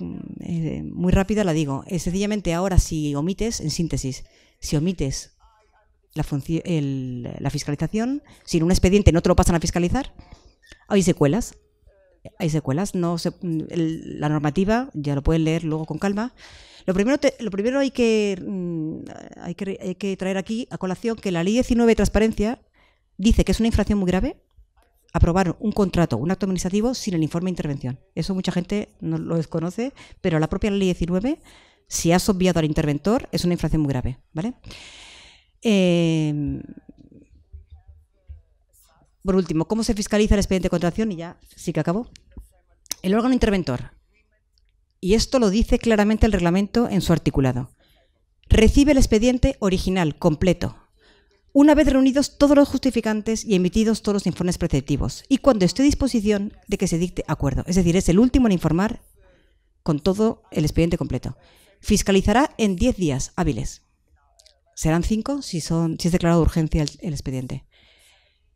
eh, muy rápida la digo. sencillamente ahora si omites, en síntesis, si omites la, fiscalización, si en un expediente no te lo pasan a fiscalizar, hay secuelas. Hay secuelas, no se, la normativa, ya lo pueden leer luego con calma. Lo primero, lo primero hay, que, mm, hay, que, hay que traer aquí a colación que la ley 19 de transparencia dice que es una infracción muy grave aprobar un contrato, un acto administrativo sin el informe de intervención. Eso mucha gente no lo desconoce, pero la propia ley 19, si has obviado al interventor, es una infracción muy grave, ¿vale? Em, por último, ¿cómo se fiscaliza el expediente de contratación? Y ya sí que acabó? El órgano interventor. Y esto lo dice claramente el reglamento en su articulado. Recibe el expediente original, completo, una vez reunidos todos los justificantes y emitidos todos los informes preceptivos, y cuando esté a disposición de que se dicte acuerdo. Es decir, es el último en informar con todo el expediente completo. Fiscalizará en 10 días hábiles. Serán 5 si, es declarado de urgencia el, expediente.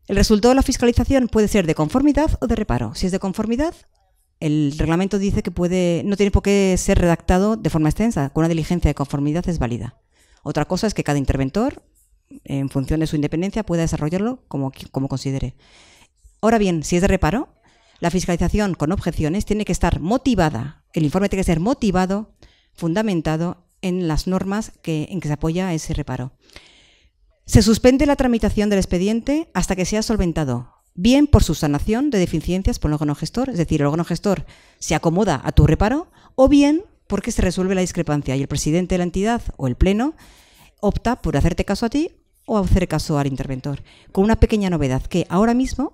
El resultado de la fiscalización puede ser de conformidad o de reparo. Si es de conformidad, el reglamento dice que puede, no tiene por qué ser redactado de forma extensa, con una diligencia de conformidad es válida. Otra cosa es que cada interventor en función de su independencia, pueda desarrollarlo como, considere. Ahora bien, si es de reparo, la fiscalización con objeciones tiene que estar motivada, el informe tiene que ser motivado, fundamentado en las normas que, en que se apoya ese reparo. Se suspende la tramitación del expediente hasta que sea solventado, bien por su sanación de deficiencias por el órgano gestor, es decir, el órgano gestor se acomoda a tu reparo, o bien porque se resuelve la discrepancia y el presidente de la entidad o el pleno opta por hacerte caso a ti o hacer caso al interventor, con una pequeña novedad que ahora mismo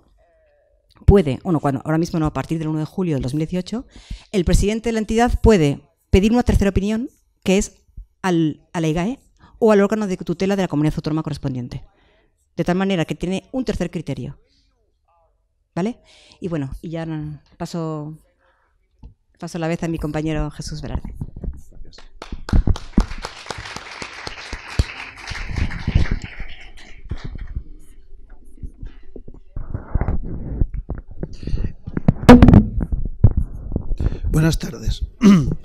puede, bueno, cuando, ahora mismo no, a partir del 1 de julio del 2018, el presidente de la entidad puede pedir una tercera opinión, que es al, a la IGAE o al órgano de tutela de la comunidad autónoma correspondiente. De tal manera que tiene un tercer criterio. ¿Vale? Y bueno, y ya paso, paso la vez a mi compañero Jesús Velarde. Buenas tardes. *clears throat*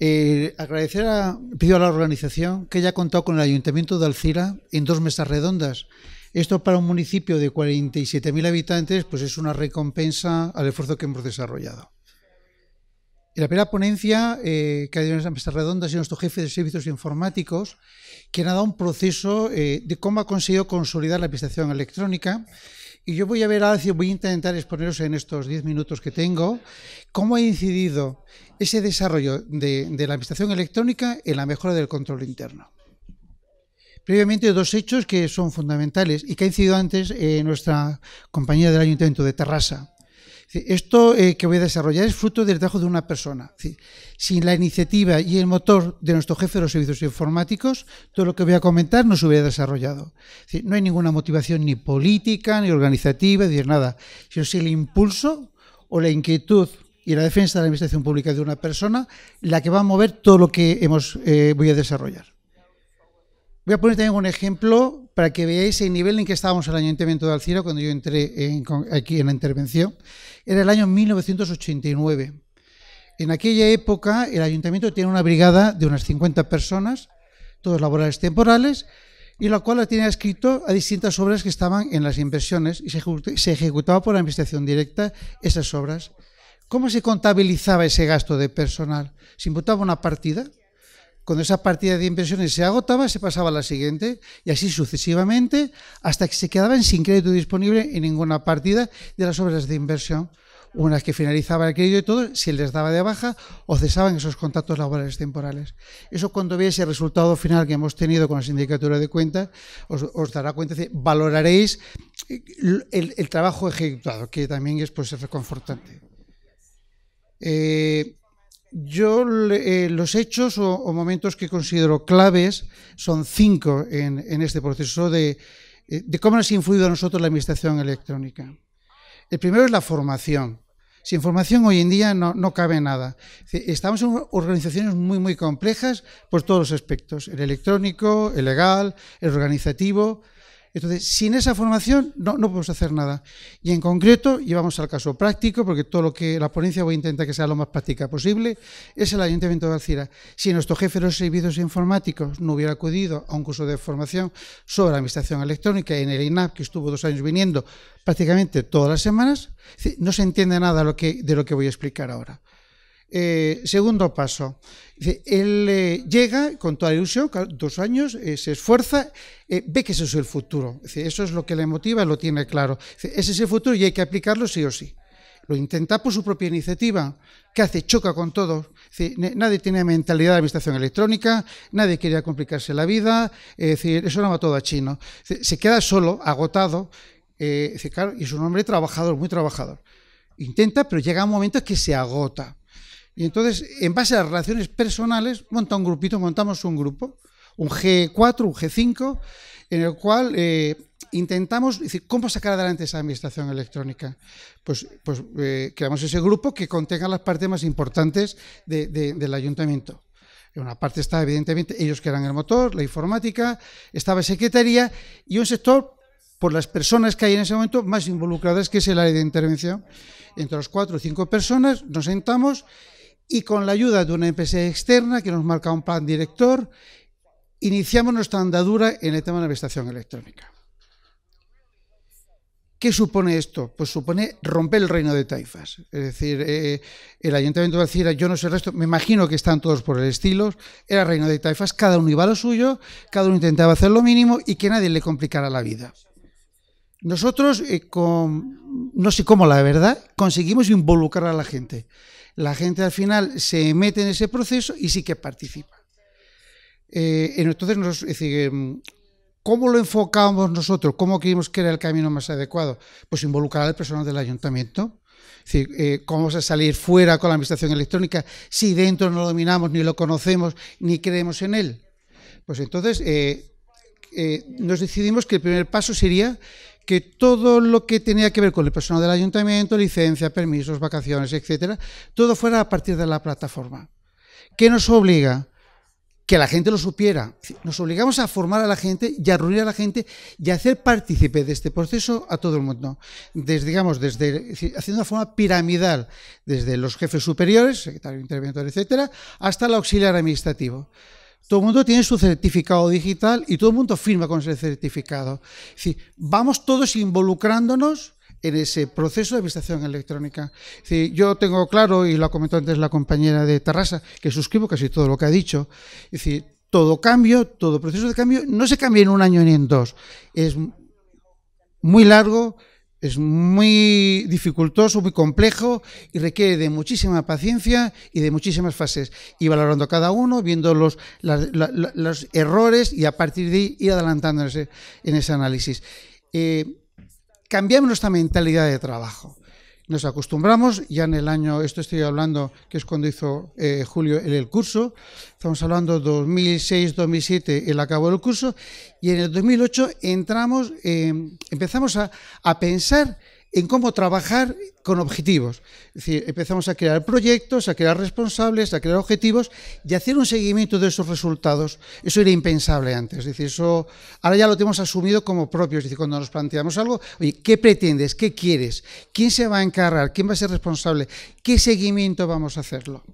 Eh, agradecer a, pido a la organización que haya contado con el Ayuntamiento de Alcira en dos mesas redondas. Esto para un municipio de 47.000 habitantes pues es una recompensa al esfuerzo que hemos desarrollado. En la primera ponencia eh, que ha ido en esa mesa redonda ha sido nuestro jefe de servicios informáticos, quien ha dado un proceso eh, de cómo ha conseguido consolidar la prestación electrónica y yo voy a ver, voy a intentar exponeros en estos diez minutos que tengo, cómo ha incidido ese desarrollo de, la administración electrónica en la mejora del control interno previamente dos hechos que son fundamentales y que ha incidido antes en nuestra compañía del Ayuntamiento de Terrassa. Esto eh, que voy a desarrollar es fruto del trabajo de una persona. sin la iniciativa y el motor de nuestro jefe de los servicios informáticos, todo lo que voy a comentar no se hubiera desarrollado. no hay ninguna motivación ni política, ni organizativa, ni nada, sino si el impulso o la inquietud y la defensa de la administración pública de una persona la que va a mover todo lo que hemos, eh, voy a desarrollar. Voy a poner también un ejemplo para que veáis el nivel en que estábamos el Ayuntamiento de Alcira cuando yo entré aquí en la intervención, era el año 1989. En aquella época el Ayuntamiento tenía una brigada de unas 50 personas, todos laborales temporales, y la cual la tenía escrito a distintas obras que estaban en las inversiones y se ejecutaba por la Administración directa esas obras. ¿Cómo se contabilizaba ese gasto de personal? ¿Se imputaba una partida? cuando esa partida de inversiones se agotaba, se pasaba a la siguiente y así sucesivamente hasta que se quedaban sin crédito disponible en ninguna partida de las obras de inversión. Una que finalizaba el crédito y todo, él les daba de baja o cesaban esos contactos laborales temporales. Eso cuando veáis el resultado final que hemos tenido con la sindicatura de cuentas, os, dará cuenta, de, valoraréis el, trabajo ejecutado, que también es pues, reconfortante. Eh, yo eh, los hechos o, momentos que considero claves son cinco en, este proceso eh, de, cómo nos ha influido a nosotros la administración electrónica. El primero es la formación. Sin formación hoy en día no, no cabe nada. Estamos en organizaciones muy, muy complejas por todos los aspectos, el electrónico, el legal, el organizativo, entonces, sin esa formación no, podemos hacer nada. Y en concreto, llevamos al caso práctico, porque todo lo que la ponencia voy a intentar que sea lo más práctica posible, es el Ayuntamiento de Alcira. Si nuestro jefe de los servicios informáticos no hubiera acudido a un curso de formación sobre administración electrónica en el INAP, que estuvo dos años viniendo prácticamente todas las semanas, no se entiende nada de lo que voy a explicar ahora. Eh, segundo paso, él eh, llega con toda ilusión, dos años, eh, se esfuerza, ve que ese es el futuro, eso es lo que le motiva, lo tiene claro. ese es el futuro y hay que aplicarlo sí o sí. Lo intenta por su propia iniciativa, que hace choca con todos. Nadie tiene mentalidad de administración electrónica, nadie quería complicarse la vida, decir, eso no va todo a chino. se queda solo, agotado, y es un hombre trabajador, muy trabajador. Intenta, pero llega un momento que se agota. Y entonces, en base a las relaciones personales, monta un grupito, montamos un grupo, un G4, un G5, en el cual eh, intentamos decir cómo sacar adelante esa administración electrónica. Pues, pues eh, creamos ese grupo que contenga las partes más importantes de, del ayuntamiento. En una parte estaba evidentemente, ellos que eran el motor, la informática, estaba secretaría y un sector por las personas que hay en ese momento más involucradas, que es el área de intervención. Entre los cuatro o cinco personas nos sentamos y con la ayuda de una empresa externa que nos marca un plan director, iniciamos nuestra andadura en el tema de la prestación electrónica. ¿Qué supone esto? Pues supone romper el reino de taifas. Es decir, eh, eh, el Ayuntamiento de Alcira, yo no sé el resto, me imagino que están todos por el estilo, era reino de taifas, cada uno iba a lo suyo, cada uno intentaba hacer lo mínimo y que nadie le complicara la vida. Nosotros, eh, con, no sé cómo la verdad, conseguimos involucrar a la gente la gente al final se mete en ese proceso y sí que participa. Eh, entonces, em, ¿cómo lo enfocamos nosotros? ¿Cómo creímos que era el camino más adecuado? Pues involucrar al personal del ayuntamiento. Es decir, eh, ¿cómo vamos a salir fuera con la administración electrónica si dentro no lo dominamos, ni lo conocemos, ni creemos en él? Pues entonces eh, nos decidimos que el primer paso sería que todo lo que tenía que ver con el personal del ayuntamiento, licencia, permisos, vacaciones, etcétera, todo fuera a partir de la plataforma. ¿Qué nos obliga? Que la gente lo supiera. Nos obligamos a formar a la gente y a reunir a la gente y a hacer partícipe de este proceso a todo el mundo. Desde, digamos, desde, haciendo una forma piramidal, desde los jefes superiores, secretario, interventor, etcétera, hasta el auxiliar administrativo. Todo el mundo tiene su certificado digital y todo el mundo firma con ese certificado. Es vamos todos involucrándonos en ese proceso de administración electrónica. yo tengo claro, y lo comentó antes la compañera de Tarrasa, que suscribo casi todo lo que ha dicho, es todo cambio, todo proceso de cambio, no se cambia en un año ni en dos. Es muy largo, es muy dificultoso, muy complejo y requiere de muchísima paciencia y de muchísimas fases. Y valorando cada uno, viendo los, errores y a partir de ahí ir adelantándose en ese, análisis. Eh, cambiamos nuestra mentalidad de trabajo nos acostumbramos, ya en el año, esto estoy hablando, que es cuando hizo eh, Julio el, curso, estamos hablando 2006-2007, el acabó el curso, y en el 2008 entramos, eh, empezamos a, a pensar en cómo trabajar con objetivos. Es decir, empezamos a crear proyectos, a crear responsables, a crear objetivos y hacer un seguimiento de esos resultados. Eso era impensable antes. eso ahora ya lo tenemos asumido como propios. Es decir, cuando nos planteamos algo, oye, ¿qué pretendes? ¿Qué quieres? ¿Quién se va a encargar? ¿Quién va a ser responsable? ¿Qué seguimiento vamos a hacerlo?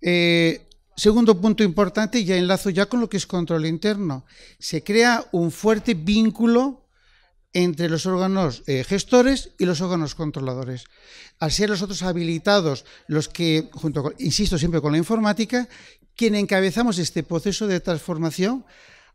Eh, segundo punto importante, ya enlazo ya con lo que es control interno. Se crea un fuerte vínculo entre los órganos eh, gestores y los órganos controladores. Al ser los otros habilitados los que, junto con, insisto siempre con la informática, quien encabezamos este proceso de transformación,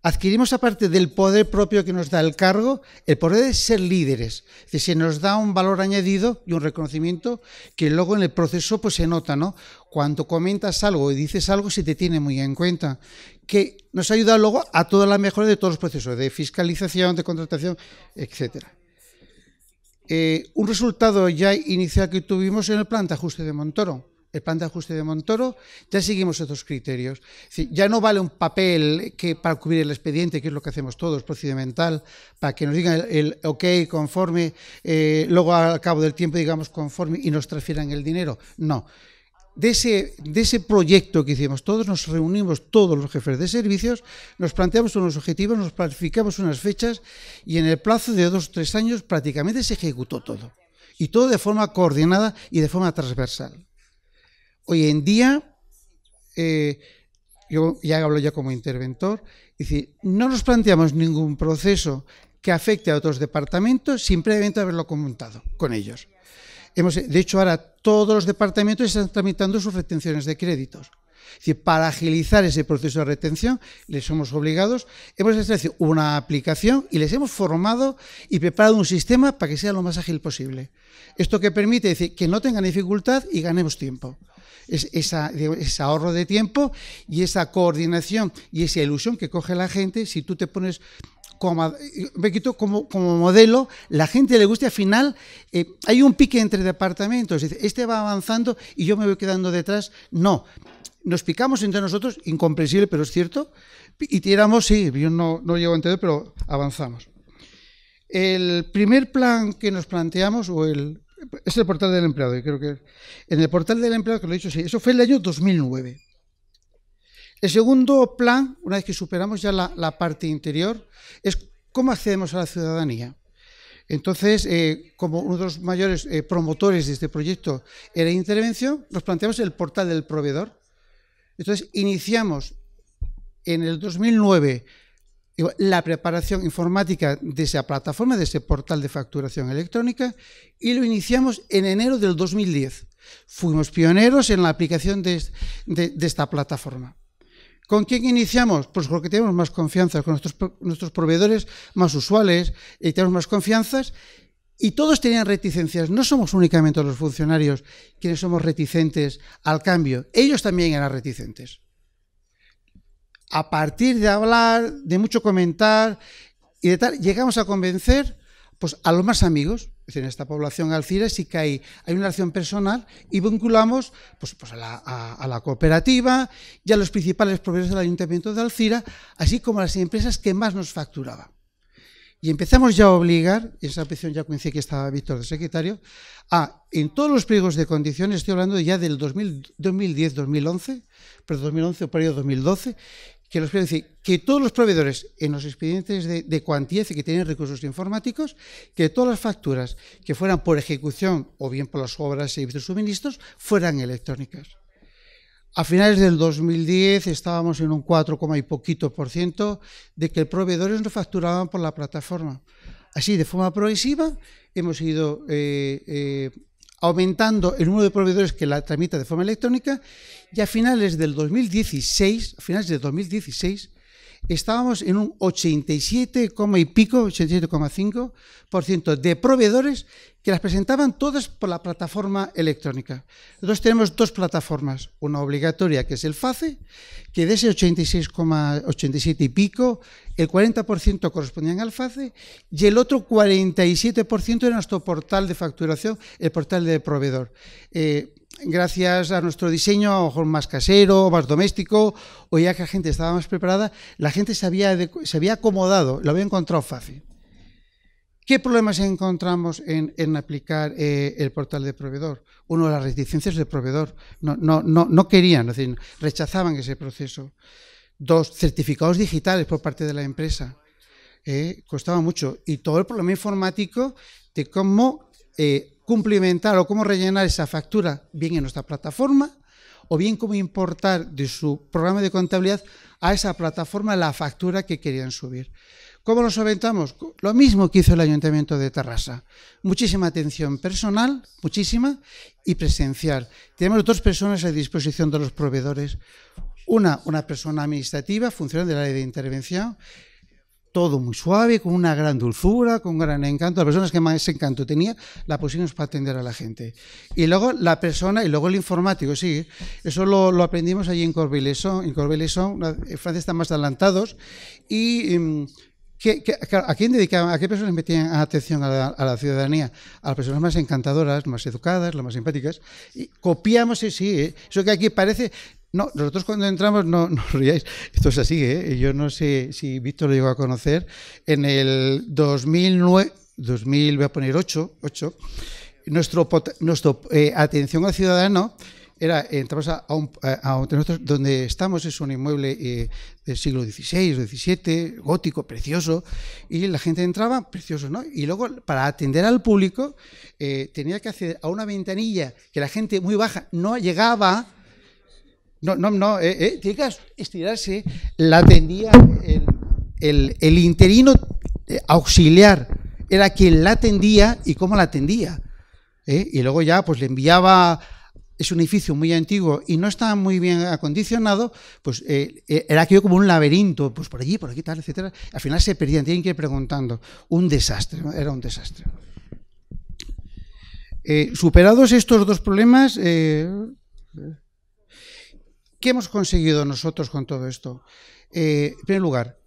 adquirimos aparte del poder propio que nos da el cargo, el poder de ser líderes. se nos da un valor añadido y un reconocimiento que luego en el proceso pues, se nota, ¿no? Cuando comentas algo y dices algo se te tiene muy en cuenta que nos ha ayudado luego a todas las mejoras de todos los procesos, de fiscalización, de contratación, etc. Eh, un resultado ya inicial que tuvimos en el plan de ajuste de Montoro. El plan de ajuste de Montoro, ya seguimos estos criterios. ya no vale un papel que para cubrir el expediente, que es lo que hacemos todos, procedimental, para que nos digan el, ok, conforme, eh, luego al cabo del tiempo digamos conforme y nos transfieran el dinero. No de ese, proyecto que hicimos, todos nos reunimos, todos los jefes de servicios, nos planteamos unos objetivos, nos planificamos unas fechas y en el plazo de dos o tres años prácticamente se ejecutó todo. Y todo de forma coordinada y de forma transversal. Hoy en día, eh, yo ya hablo ya como interventor, no nos planteamos ningún proceso que afecte a otros departamentos sin previamente haberlo comentado con ellos. Hemos, de hecho, ahora todos los departamentos están tramitando sus retenciones de créditos. para agilizar ese proceso de retención, les somos obligados, hemos establecido una aplicación y les hemos formado y preparado un sistema para que sea lo más ágil posible. Esto que permite decir, que no tengan dificultad y ganemos tiempo. Es esa, ese ahorro de tiempo y esa coordinación y esa ilusión que coge la gente si tú te pones como, me quito como, como modelo, la gente le gusta al final eh, hay un pique entre departamentos. este va avanzando y yo me voy quedando detrás. No, nos picamos entre nosotros, incomprensible, pero es cierto, y tiramos, sí, yo no, no llego a entender, pero avanzamos. El primer plan que nos planteamos, o el, es el portal del empleado, yo creo que en el portal del empleado, que lo he dicho, sí, eso fue el año 2009. El segundo plan, una vez que superamos ya la, parte interior, es cómo accedemos a la ciudadanía. Entonces, eh, como uno de los mayores eh, promotores de este proyecto era Intervención, nos planteamos el portal del proveedor. Entonces, iniciamos en el 2009 la preparación informática de esa plataforma, de ese portal de facturación electrónica, y lo iniciamos en enero del 2010. Fuimos pioneros en la aplicación de esta plataforma. ¿Con quién iniciamos? Pues porque tenemos más confianza, con nuestros, proveedores más usuales, y tenemos más confianzas y todos tenían reticencias. No somos únicamente los funcionarios quienes somos reticentes al cambio. Ellos también eran reticentes. A partir de hablar, de mucho comentar y de tal, llegamos a convencer pues, a los más amigos en esta población alcira sí que hay, hay una acción personal y vinculamos pues, pues a, la, cooperativa y a los principales proveedores del Ayuntamiento de Alcira, así como a las empresas que más nos facturaban. Y empezamos ya a obligar, y en esa petición ya coincide que estaba Víctor de secretario, a, en todos los pliegos de condiciones, estoy hablando ya del 2010-2011, pero 2011 o periodo 2012, que, los, decir, que todos los proveedores en los expedientes de, de cuantía que tienen recursos informáticos, que todas las facturas que fueran por ejecución o bien por las obras, y suministros, fueran electrónicas. A finales del 2010 estábamos en un 4, y poquito por ciento de que proveedores no facturaban por la plataforma. Así, de forma progresiva, hemos ido eh, eh, aumentando el número de proveedores que la tramita de forma electrónica y a finales del 2016, finales de 2016, estábamos en un 87, y pico, 87,5% de proveedores que las presentaban todas por la plataforma electrónica. Nosotros tenemos dos plataformas, una obligatoria que es el FACE, que de ese 86,87 y pico, el 40% correspondían al FACE y el otro 47% era nuestro portal de facturación, el portal de proveedor. Eh, gracias a nuestro diseño, a lo mejor más casero, más doméstico, o ya que la gente estaba más preparada, la gente se había, se había acomodado, lo había encontrado fácil. ¿Qué problemas encontramos en, aplicar eh, el portal de proveedor? Uno, las reticencias del proveedor. No, no, no, querían, es decir, rechazaban ese proceso. Dos, certificados digitales por parte de la empresa. Eh, costaba mucho. Y todo el problema informático de cómo eh, cumplimentar o cómo rellenar esa factura bien en nuestra plataforma o bien cómo importar de su programa de contabilidad a esa plataforma la factura que querían subir. ¿Cómo lo solventamos? Lo mismo que hizo el Ayuntamiento de Terrassa. Muchísima atención personal, muchísima, y presencial. Tenemos dos personas a disposición de los proveedores. Una, una persona administrativa, funcionaria del área de intervención, todo muy suave, con una gran dulzura, con un gran encanto. Las personas que más encanto tenía la pusimos para atender a la gente. Y luego la persona, y luego el informático, sí. Eso lo, lo aprendimos allí en corbeil esson En corbeil son en Francia están más adelantados. Y. Em, ¿Qué, a quién dedicaban, a qué personas metían atención a la, ciudadanía? A las personas más encantadoras, más educadas, las más simpáticas. Y copiamos, sí, sí, ¿eh? eso que aquí parece, no, nosotros cuando entramos, no, nos esto es así, ¿eh? yo no sé si Víctor lo llegó a conocer, en el 2009, 2000, voy a poner 8, 8 nuestro, nuestro eh, atención al ciudadano era, entramos a, un, donde estamos, es un inmueble eh, del siglo XVI, XVII, gótico, precioso, y la gente entraba, precioso, ¿no? Y luego, para atender al público, tenía que acceder a una ventanilla que la gente muy baja no llegaba no, no, no, eh, eh, tiene que estirarse la atendía el, interino eh, auxiliar, era quien la atendía y cómo la atendía. Y luego ya pues le enviaba, es un edificio muy antiguo y no estaba muy bien acondicionado, pues era aquello como un laberinto, pues por allí, por aquí, tal, etcétera. Al final se perdían, tienen que ir preguntando. Un desastre, era un desastre. superados estos dos problemas, ¿Qué hemos conseguido nosotros con todo esto? Eh, en primer lugar,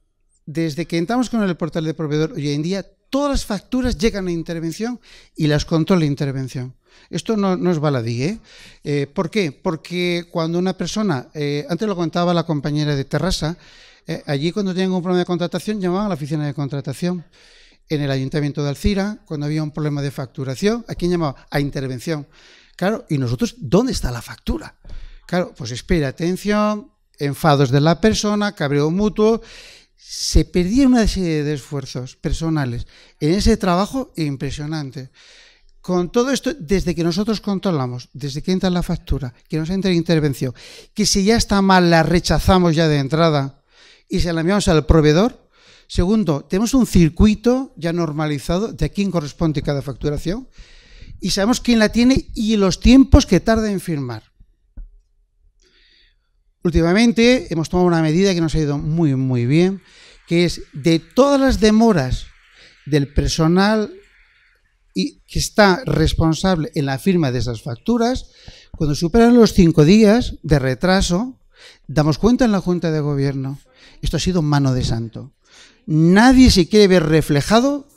desde que entramos con el portal de proveedor hoy en día, todas las facturas llegan a intervención y las controla intervención. Esto no, es baladí. ¿eh? ¿eh? por qué? Porque cuando una persona, eh, antes lo contaba la compañera de Terrassa, allí cuando tenían un problema de contratación llamaban a la oficina de contratación. En el ayuntamiento de Alcira, cuando había un problema de facturación, ¿a quién llamaba? A intervención. Claro, ¿y nosotros dónde está la factura? Claro, pues espera, atención, enfados de la persona, cabreo mutuo. Se perdía una serie de esfuerzos personales en ese trabajo impresionante. Con todo esto, desde que nosotros controlamos, desde que entra la factura, que nos entra la intervención, que si ya está mal la rechazamos ya de entrada y se la enviamos al proveedor. Segundo, tenemos un circuito ya normalizado de a quién corresponde cada facturación y sabemos quién la tiene y los tiempos que tarda en firmar. Últimamente hemos tomado una medida que nos ha ido muy, muy bien, que es de todas las demoras del personal y que está responsable en la firma de esas facturas, cuando superan los cinco días de retraso, damos cuenta en la Junta de Gobierno. Esto ha sido mano de santo. Nadie se quiere ver reflejado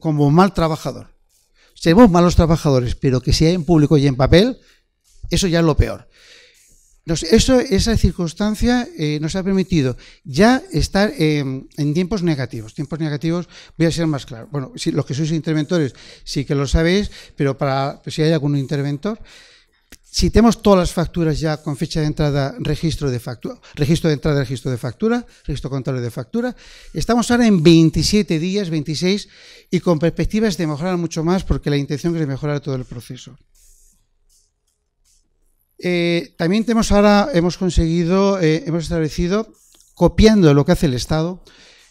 como mal trabajador. Seremos malos trabajadores, pero que sea en público y en papel, eso ya es lo peor eso, esa circunstancia eh, nos ha permitido ya estar eh, en tiempos negativos. Tiempos negativos, voy a ser más claro. Bueno, si, los que sois interventores sí que lo sabéis, pero para pues, si hay algún interventor, si tenemos todas las facturas ya con fecha de entrada, registro de factura, registro de entrada, registro de factura, registro contable de factura, estamos ahora en 27 días, 26, y con perspectivas de mejorar mucho más, porque la intención es mejorar todo el proceso. Eh, también tenemos ahora, hemos conseguido, eh, hemos establecido, copiando lo que hace el Estado,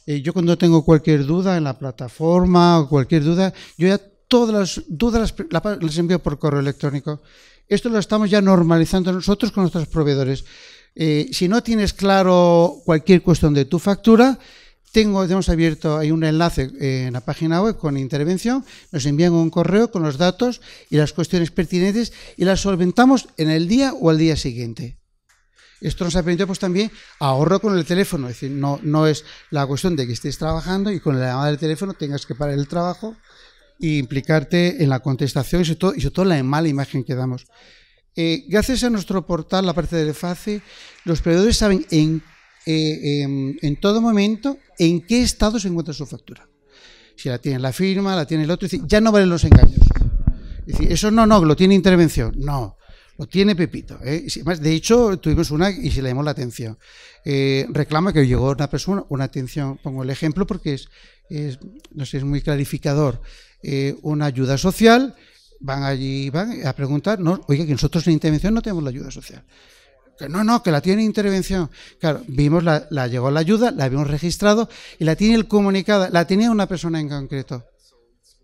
eh, yo cuando tengo cualquier duda en la plataforma o cualquier duda, yo ya todas las dudas las envío por correo electrónico. Esto lo estamos ya normalizando nosotros con nuestros proveedores. si no tienes claro cualquier cuestión de tu factura, tengo, tenemos abierto, hay un enlace eh, en la página web con intervención, nos envían un correo con los datos y las cuestiones pertinentes y las solventamos en el día o al día siguiente. Esto nos ha permitido pues también ahorro con el teléfono, es decir, no, no es la cuestión de que estés trabajando y con la llamada del teléfono tengas que parar el trabajo e implicarte en la contestación y sobre todo, y todo la mala imagen que damos. Eh, gracias a nuestro portal, la parte de FACE, los proveedores saben en eh, em, en todo momento en qué estado se encuentra su factura. Si la tiene la firma, la tiene el otro, ya no valen los engaños. eso no, no, lo tiene intervención. No, lo tiene Pepito. ¿eh? de hecho, tuvimos una y si le damos la atención. Eh, reclama que llegó una persona, una atención, pongo el ejemplo porque es, no sé, es muy clarificador. una ayuda social, van allí van a preguntar, oiga, que nosotros en intervención no tenemos la ayuda social. Que no, no, que la tiene intervención. Claro, vimos, la, llegó la ayuda, la habíamos registrado y la tiene el comunicada, la tenía una persona en concreto.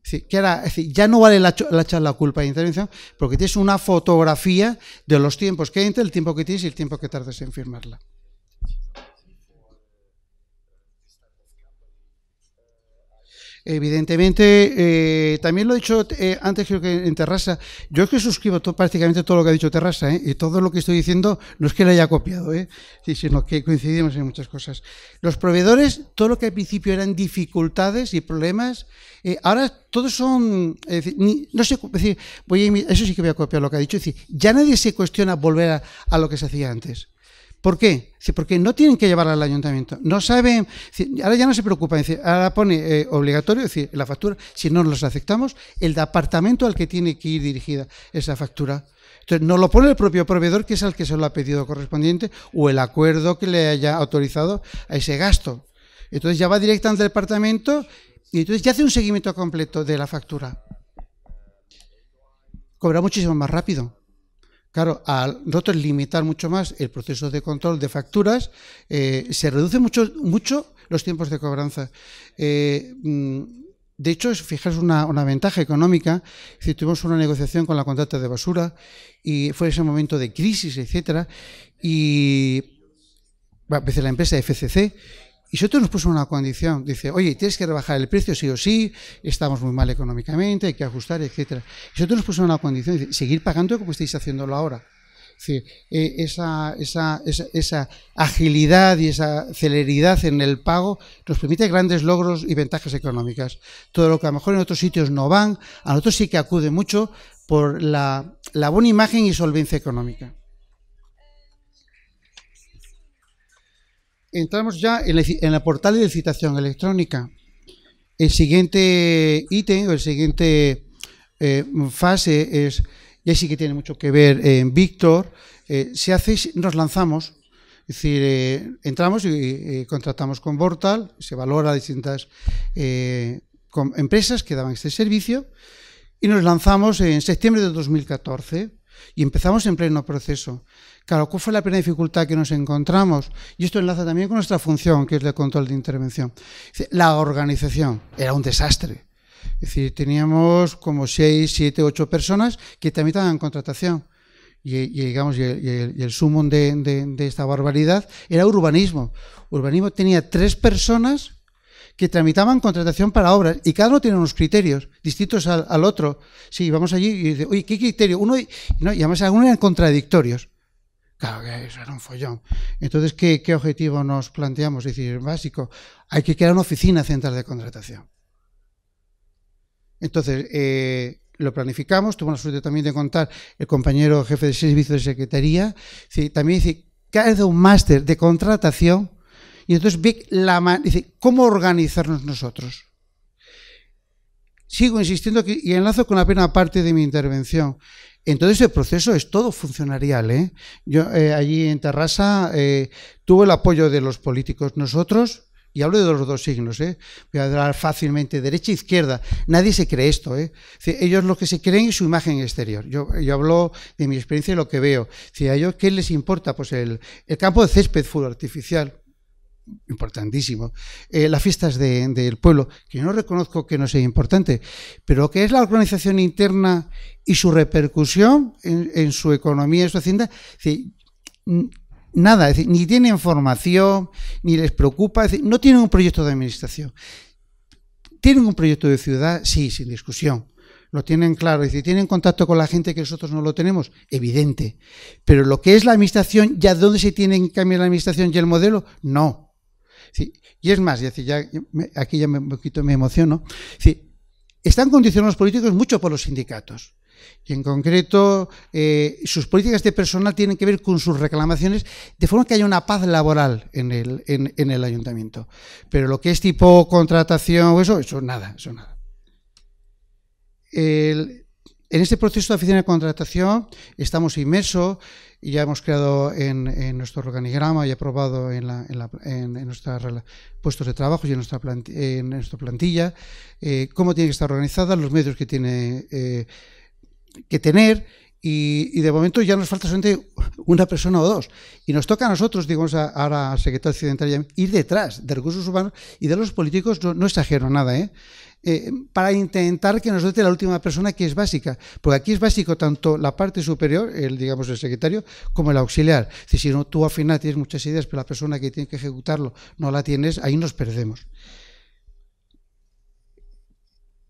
Es que era, ya no vale la, echar la culpa de intervención porque tienes una fotografía de los tiempos que entre el tiempo que tienes y el tiempo que tardes en firmarla. Evidentemente, eh, también lo he dicho eh, antes que en Terrasa, yo es que suscribo todo, prácticamente todo lo que ha dicho Terrasa, eh, y todo lo que estoy diciendo no es que le haya copiado, sino que coincidimos en muchas cosas. Los proveedores, todo lo que al principio eran dificultades y problemas, ahora todos son, no sé, eso sí que voy a copiar lo que ha dicho, ya nadie se cuestiona volver a lo que se hacía antes. ¿Por qué? Porque no tienen que llevarla al ayuntamiento. No saben. Ahora ya no se preocupan. Ahora pone eh, obligatorio, es decir, la factura, si no los aceptamos, el departamento al que tiene que ir dirigida esa factura. Entonces, no lo pone el propio proveedor, que es el que se lo ha pedido correspondiente, o el acuerdo que le haya autorizado a ese gasto. Entonces, ya va directamente al departamento y entonces ya hace un seguimiento completo de la factura. Cobra muchísimo más rápido. Claro, al nosotros limitar mucho más el proceso de control de facturas, eh, se reduce mucho, mucho los tiempos de cobranza. Eh, mm, de hecho, fijaros una, ventaja económica. Si tuvimos una negociación con la contrata de basura y fue ese momento de crisis, etcétera, y a veces la empresa FCC y nosotros nos puso una condición, dice, oye, tienes que rebajar el precio sí o sí, estamos muy mal económicamente, hay que ajustar, etc. Y nosotros nos puso una condición, dice, seguir pagando como estáis haciéndolo ahora. Es decir, e, esa, agilidad y esa celeridad en el pago nos permite grandes logros y ventajas económicas. Todo lo que a lo mejor en otros sitios no van, a nosotros sí que acude mucho por la buena imagen y solvencia económica. entramos ya en la, portal de citación electrónica. El siguiente ítem o el siguiente eh, fase es, y sí que tiene mucho que ver eh, en Víctor, eh, si nos lanzamos, es decir, entramos y contratamos con Portal, se valora distintas empresas que daban este servicio y nos lanzamos en septiembre de 2014 y empezamos en pleno proceso. Claro, ¿cuál fue la primera dificultad que nos encontramos? Y esto enlaza también con nuestra función, que es el control de intervención. La organización era un desastre. Es decir, teníamos como seis, siete, ocho personas que también estaban en contratación. Y, digamos, y el, sumo de, de esta barbaridad era urbanismo. Urbanismo tenía tres personas que tramitaban contratación para obras y cada uno tiene unos criterios distintos al, otro. Sí, vamos allí y dice, oye, ¿qué criterio? Uno y, además algunos eran contradictorios. Claro que eso era un follón. Entonces, ¿qué, objetivo nos planteamos? Es decir, básico, hay que crear una oficina central de contratación. Entonces, eh, lo planificamos, tuvo la suerte también de contar el compañero jefe de servicio de secretaría, también dice, cada un máster de contratación y entonces ve la, dice, ¿cómo organizarnos nosotros? Sigo insistiendo y enlazo con la primera parte de mi intervención. Entonces el proceso es todo funcionarial. ¿eh? Yo eh, allí en Terrassa tuvo eh, tuve el apoyo de los políticos. Nosotros, y hablo de los dos signos, voy a hablar fácilmente derecha e izquierda. Nadie se cree esto. ¿eh? Ellos lo que se creen es su imagen exterior. Yo, hablo de mi experiencia y lo que veo. Si a ellos, ¿qué les importa? Pues el, campo de césped, full artificial importantísimo, eh, las fiestas del pueblo, que yo no reconozco que no sea importante, pero que es la organización interna y su repercusión en, su economía, en su hacienda, nada, ni tienen formación, ni les preocupa, no tienen un proyecto de administración. Tienen un proyecto de ciudad, sí, sin discusión, lo tienen claro. y si tienen contacto con la gente que nosotros no lo tenemos, evidente. Pero lo que es la administración, ya dónde se tiene que cambiar la administración y el modelo, no y es más, ya, aquí ya me, un poquito me emociono. están condicionados los políticos mucho por los sindicatos. Y en concreto, eh, sus políticas de personal tienen que ver con sus reclamaciones, de forma que haya una paz laboral en el, ayuntamiento. Pero lo que es tipo contratación o eso, eso nada, eso nada. en este proceso de oficina de contratación estamos inmersos ya hemos creado en, nuestro organigrama y aprobado en, la, en, la, en, nuestros puestos de trabajo y en nuestra, en nuestra plantilla eh, cómo tiene que estar organizada, los medios que tiene eh, que tener y, de momento ya nos falta solamente una persona o dos. Y nos toca a nosotros, digamos, ahora al secretario occidental, ir detrás de recursos humanos y de los políticos, no, no exagero nada, ¿eh? Eh, para intentar que nos dote la última persona que es básica. Porque aquí es básico tanto la parte superior, el, digamos el secretario, como el auxiliar. Si, no, tú al final tienes muchas ideas, pero la persona que tiene que ejecutarlo no la tienes, ahí nos perdemos.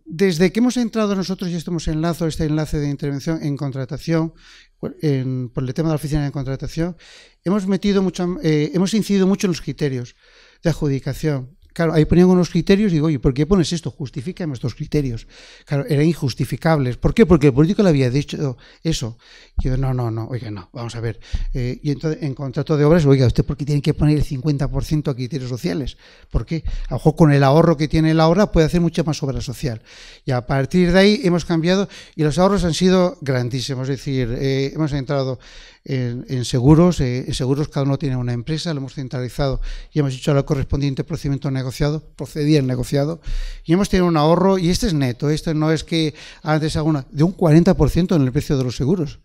Desde que hemos entrado nosotros y estamos lazo, este enlace de intervención en contratación, por el tema de la oficina de contratación, hemos metido mucho, eh, hemos incidido mucho en los criterios de adjudicación. Claro, ahí ponían unos criterios y digo, oye, ¿por qué pones esto? Justifícame estos criterios. Claro, eran injustificables. ¿Por qué? Porque el político le había dicho eso. Y yo, no, no, no, oiga, no, vamos a ver. Eh, y entonces, en contrato de obras, oiga, ¿usted por qué tiene que poner el 50% a criterios sociales? ¿Por qué? A lo mejor con el ahorro que tiene la obra puede hacer mucha más obra social. Y a partir de ahí hemos cambiado y los ahorros han sido grandísimos. Es decir, eh, hemos entrado en, seguros. Eh, seguros cada uno tiene una empresa, lo hemos centralizado y hemos hecho el correspondiente procedimiento negociado, procedía el negociado, y hemos tenido un ahorro, y este es neto, esto no es que antes alguna, de un 40% en el precio de los seguros.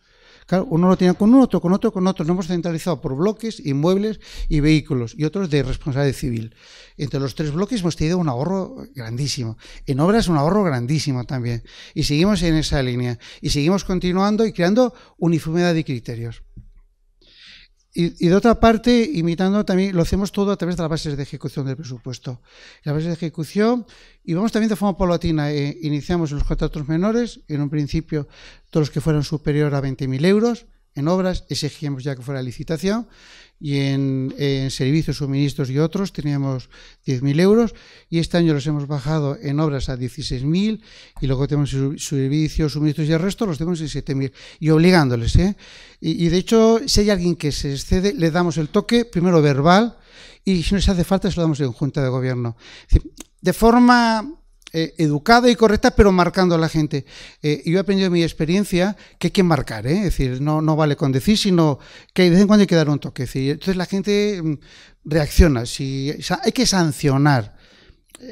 Claro, uno lo tiene con otro, con otro, con otro. Lo hemos centralizado por bloques, inmuebles y vehículos, y otros de responsabilidad civil. Entre los tres bloques hemos tenido un ahorro grandísimo. En obras un ahorro grandísimo también. Y seguimos en esa línea. Y seguimos continuando y creando uniformidad de criterios. Y, de otra parte, imitando también, lo hacemos todo a través de las bases de ejecución del presupuesto. Las bases de ejecución, y vamos también de forma paulatina, eh, iniciamos en los contratos menores, en un principio todos los que fueran superior a 20.000 euros, en obras exigíamos ya que fuera licitación y en, servicios, suministros y otros teníamos 10.000 euros y este año los hemos bajado en obras a 16.000 y luego tenemos servicios, suministros y el resto los tenemos en 7.000 y obligándoles. ¿eh? Y, de hecho, si hay alguien que se excede, le damos el toque, primero verbal, y si no se hace falta se lo damos en Junta de Gobierno. De forma eh, educada y correcta, pero marcando a la gente. Eh, y yo he aprendido en mi experiencia que hay que marcar, ¿eh? es decir, no, no vale con decir, sino que de vez en cuando hay que dar un toque. entonces la gente mm, reacciona, si, hay que sancionar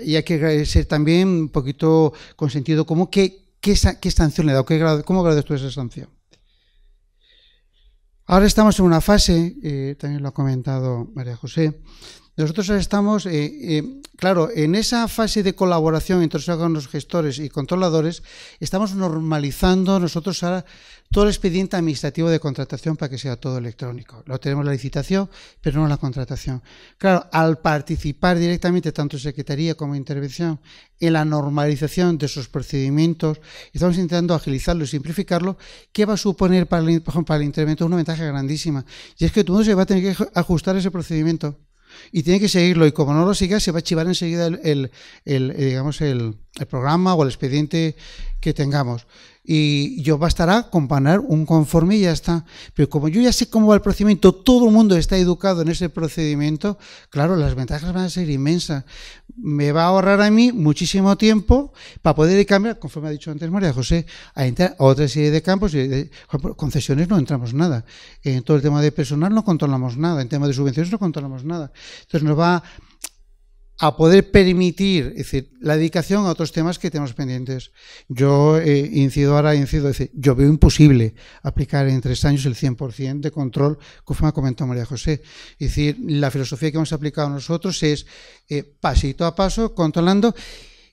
y hay que ser también un poquito con sentido qué, qué, sanción le da, grado, cómo grado tú esa sanción. Ahora estamos en una fase, también lo ha comentado María José, nosotros estamos, eh, eh, claro, en esa fase de colaboración entre los gestores y controladores, estamos normalizando nosotros ahora todo el expediente administrativo de contratación para que sea todo electrónico. Lo tenemos la licitación, pero no la contratación. Claro, al participar directamente tanto Secretaría como Intervención en la normalización de esos procedimientos, estamos intentando agilizarlo y simplificarlo, ¿qué va a suponer para el, para el una ventaja grandísima. Y es que todo el mundo se va a tener que ajustar ese procedimiento y tiene que seguirlo y como no lo siga se va a chivar enseguida el, eh, digamos el, programa o el expediente que tengamos y yo bastará poner un conforme y ya está pero como yo ya sé cómo va el procedimiento todo el mundo está educado en ese procedimiento claro las ventajas van a ser inmensas me va a ahorrar a mí muchísimo tiempo para poder cambiar, conforme ha dicho antes María José, a, otra serie de campos. Y de concesiones no entramos nada. En todo el tema de personal no controlamos nada. En tema de subvenciones no controlamos nada. Entonces nos va a poder permitir es decir, la dedicación a otros temas que tenemos pendientes. Yo eh, incido ahora, incido, yo veo imposible aplicar en tres años el 100% de control, como ha comentado María José. Es decir, la filosofía que hemos aplicado nosotros es eh, pasito a paso, controlando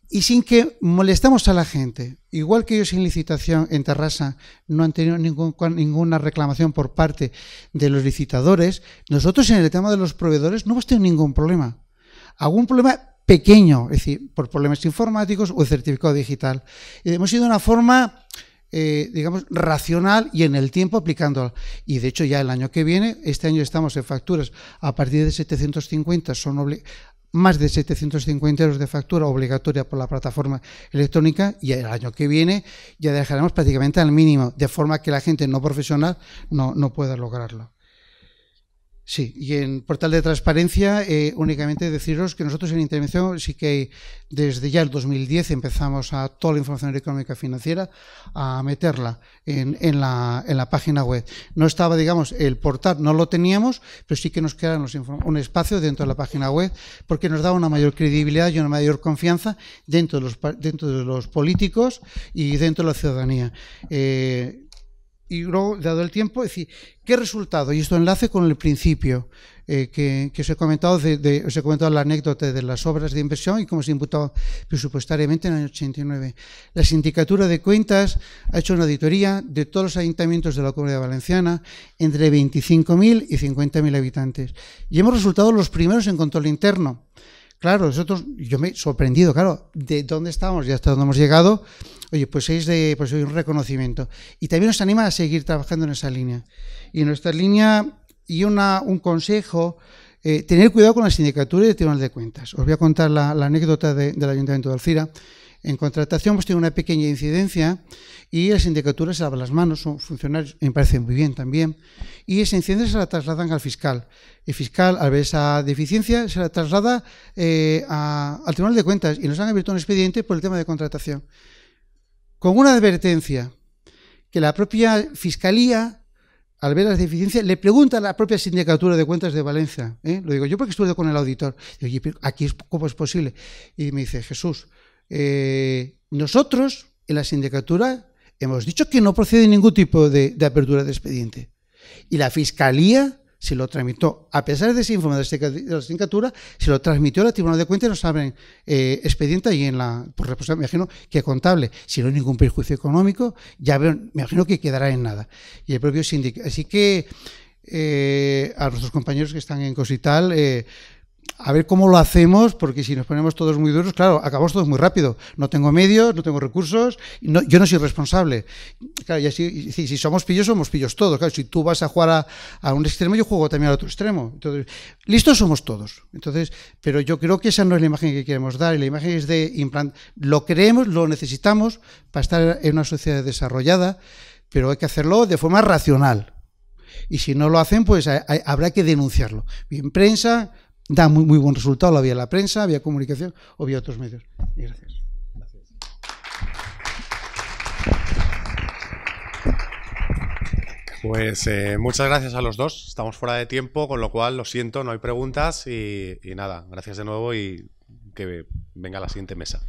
y sin que molestamos a la gente. Igual que ellos en licitación en Terrassa no han tenido ningún, ninguna reclamación por parte de los licitadores, nosotros en el tema de los proveedores no hemos tenido ningún problema algún problema pequeño, es decir, por problemas informáticos o el certificado digital. hemos ido de una forma, eh, digamos, racional y en el tiempo aplicándola. Y de hecho ya el año que viene, este año estamos en facturas a partir de 750, son más de 750 euros de factura obligatoria por la plataforma electrónica y el año que viene ya dejaremos prácticamente al mínimo, de forma que la gente no profesional no pueda lograrlo. Sí, y en portal de transparencia eh, únicamente deciros que nosotros en intervención sí que desde ya el 2010 empezamos a toda la información económica financiera a meterla en, la, página web. No estaba, digamos, el portal no lo teníamos, pero sí que nos quedamos un espacio dentro de la página web porque nos daba una mayor credibilidad y una mayor confianza dentro de los, dentro de los políticos y dentro de la ciudadanía. Eh, y luego, dado el tiempo, es decir, ¿qué resultado? Y esto enlace con el principio eh, que, os he comentado, de, os he comentado la anécdota de las obras de inversión y cómo se imputó presupuestariamente en el año 89. La Sindicatura de Cuentas ha hecho una auditoría de todos los ayuntamientos de la Comunidad Valenciana entre 25.000 y 50.000 habitantes. Y hemos resultado los primeros en control interno. Claro, nosotros, yo me he sorprendido, claro, de dónde estamos y hasta dónde hemos llegado. Oye, pues es de, pues un reconocimiento. Y también nos anima a seguir trabajando en esa línea. Y en nuestra línea, y una, un consejo, eh, tener cuidado con la sindicatura y el Tribunal de Cuentas. Os voy a contar la, anécdota del Ayuntamiento de Alcira. En contratación hemos pues, tenido una pequeña incidencia y la sindicatura se lava las manos, son funcionarios, me parece muy bien también, y esa incidencia se la trasladan al fiscal. El fiscal, al ver esa deficiencia, se la traslada eh, al Tribunal de Cuentas y nos han abierto un expediente por el tema de contratación. Con una advertencia, que la propia fiscalía al ver las deficiencias, le pregunta a la propia Sindicatura de Cuentas de Valencia, ¿eh? lo digo yo porque estuve con el auditor, y, ¿aquí es, cómo es posible? Y me dice, Jesús, eh, nosotros, en la sindicatura, hemos dicho que no procede ningún tipo de, apertura de expediente. Y la Fiscalía se lo tramitó, a pesar de ese informe de la sindicatura, se lo transmitió a la Tribunal de Cuentas y nos abren eh, expediente y en la, por me imagino que contable, si no hay ningún perjuicio económico, ya veo, me imagino que quedará en nada. Y el propio Así que eh, a nuestros compañeros que están en Cosital, a ver cómo lo hacemos, porque si nos ponemos todos muy duros, claro, acabamos todos muy rápido. No tengo medios, no tengo recursos, no, yo no soy responsable. y si, somos pillos, somos pillos todos. si tú vas a jugar a, un extremo, yo juego también al otro extremo. Entonces, listos somos todos. Entonces, pero yo creo que esa no es la imagen que queremos dar. la imagen es de implant lo creemos, lo necesitamos para estar en una sociedad desarrollada, pero hay que hacerlo de forma racional. Y si no lo hacen, pues habrá que denunciarlo. Bien, prensa, da muy, buen resultado, la vía la prensa, vía comunicación o vía otros medios. gracias. Pues eh, muchas gracias a los dos. Estamos fuera de tiempo, con lo cual lo siento, no hay preguntas y nada, gracias de nuevo y que venga la siguiente mesa.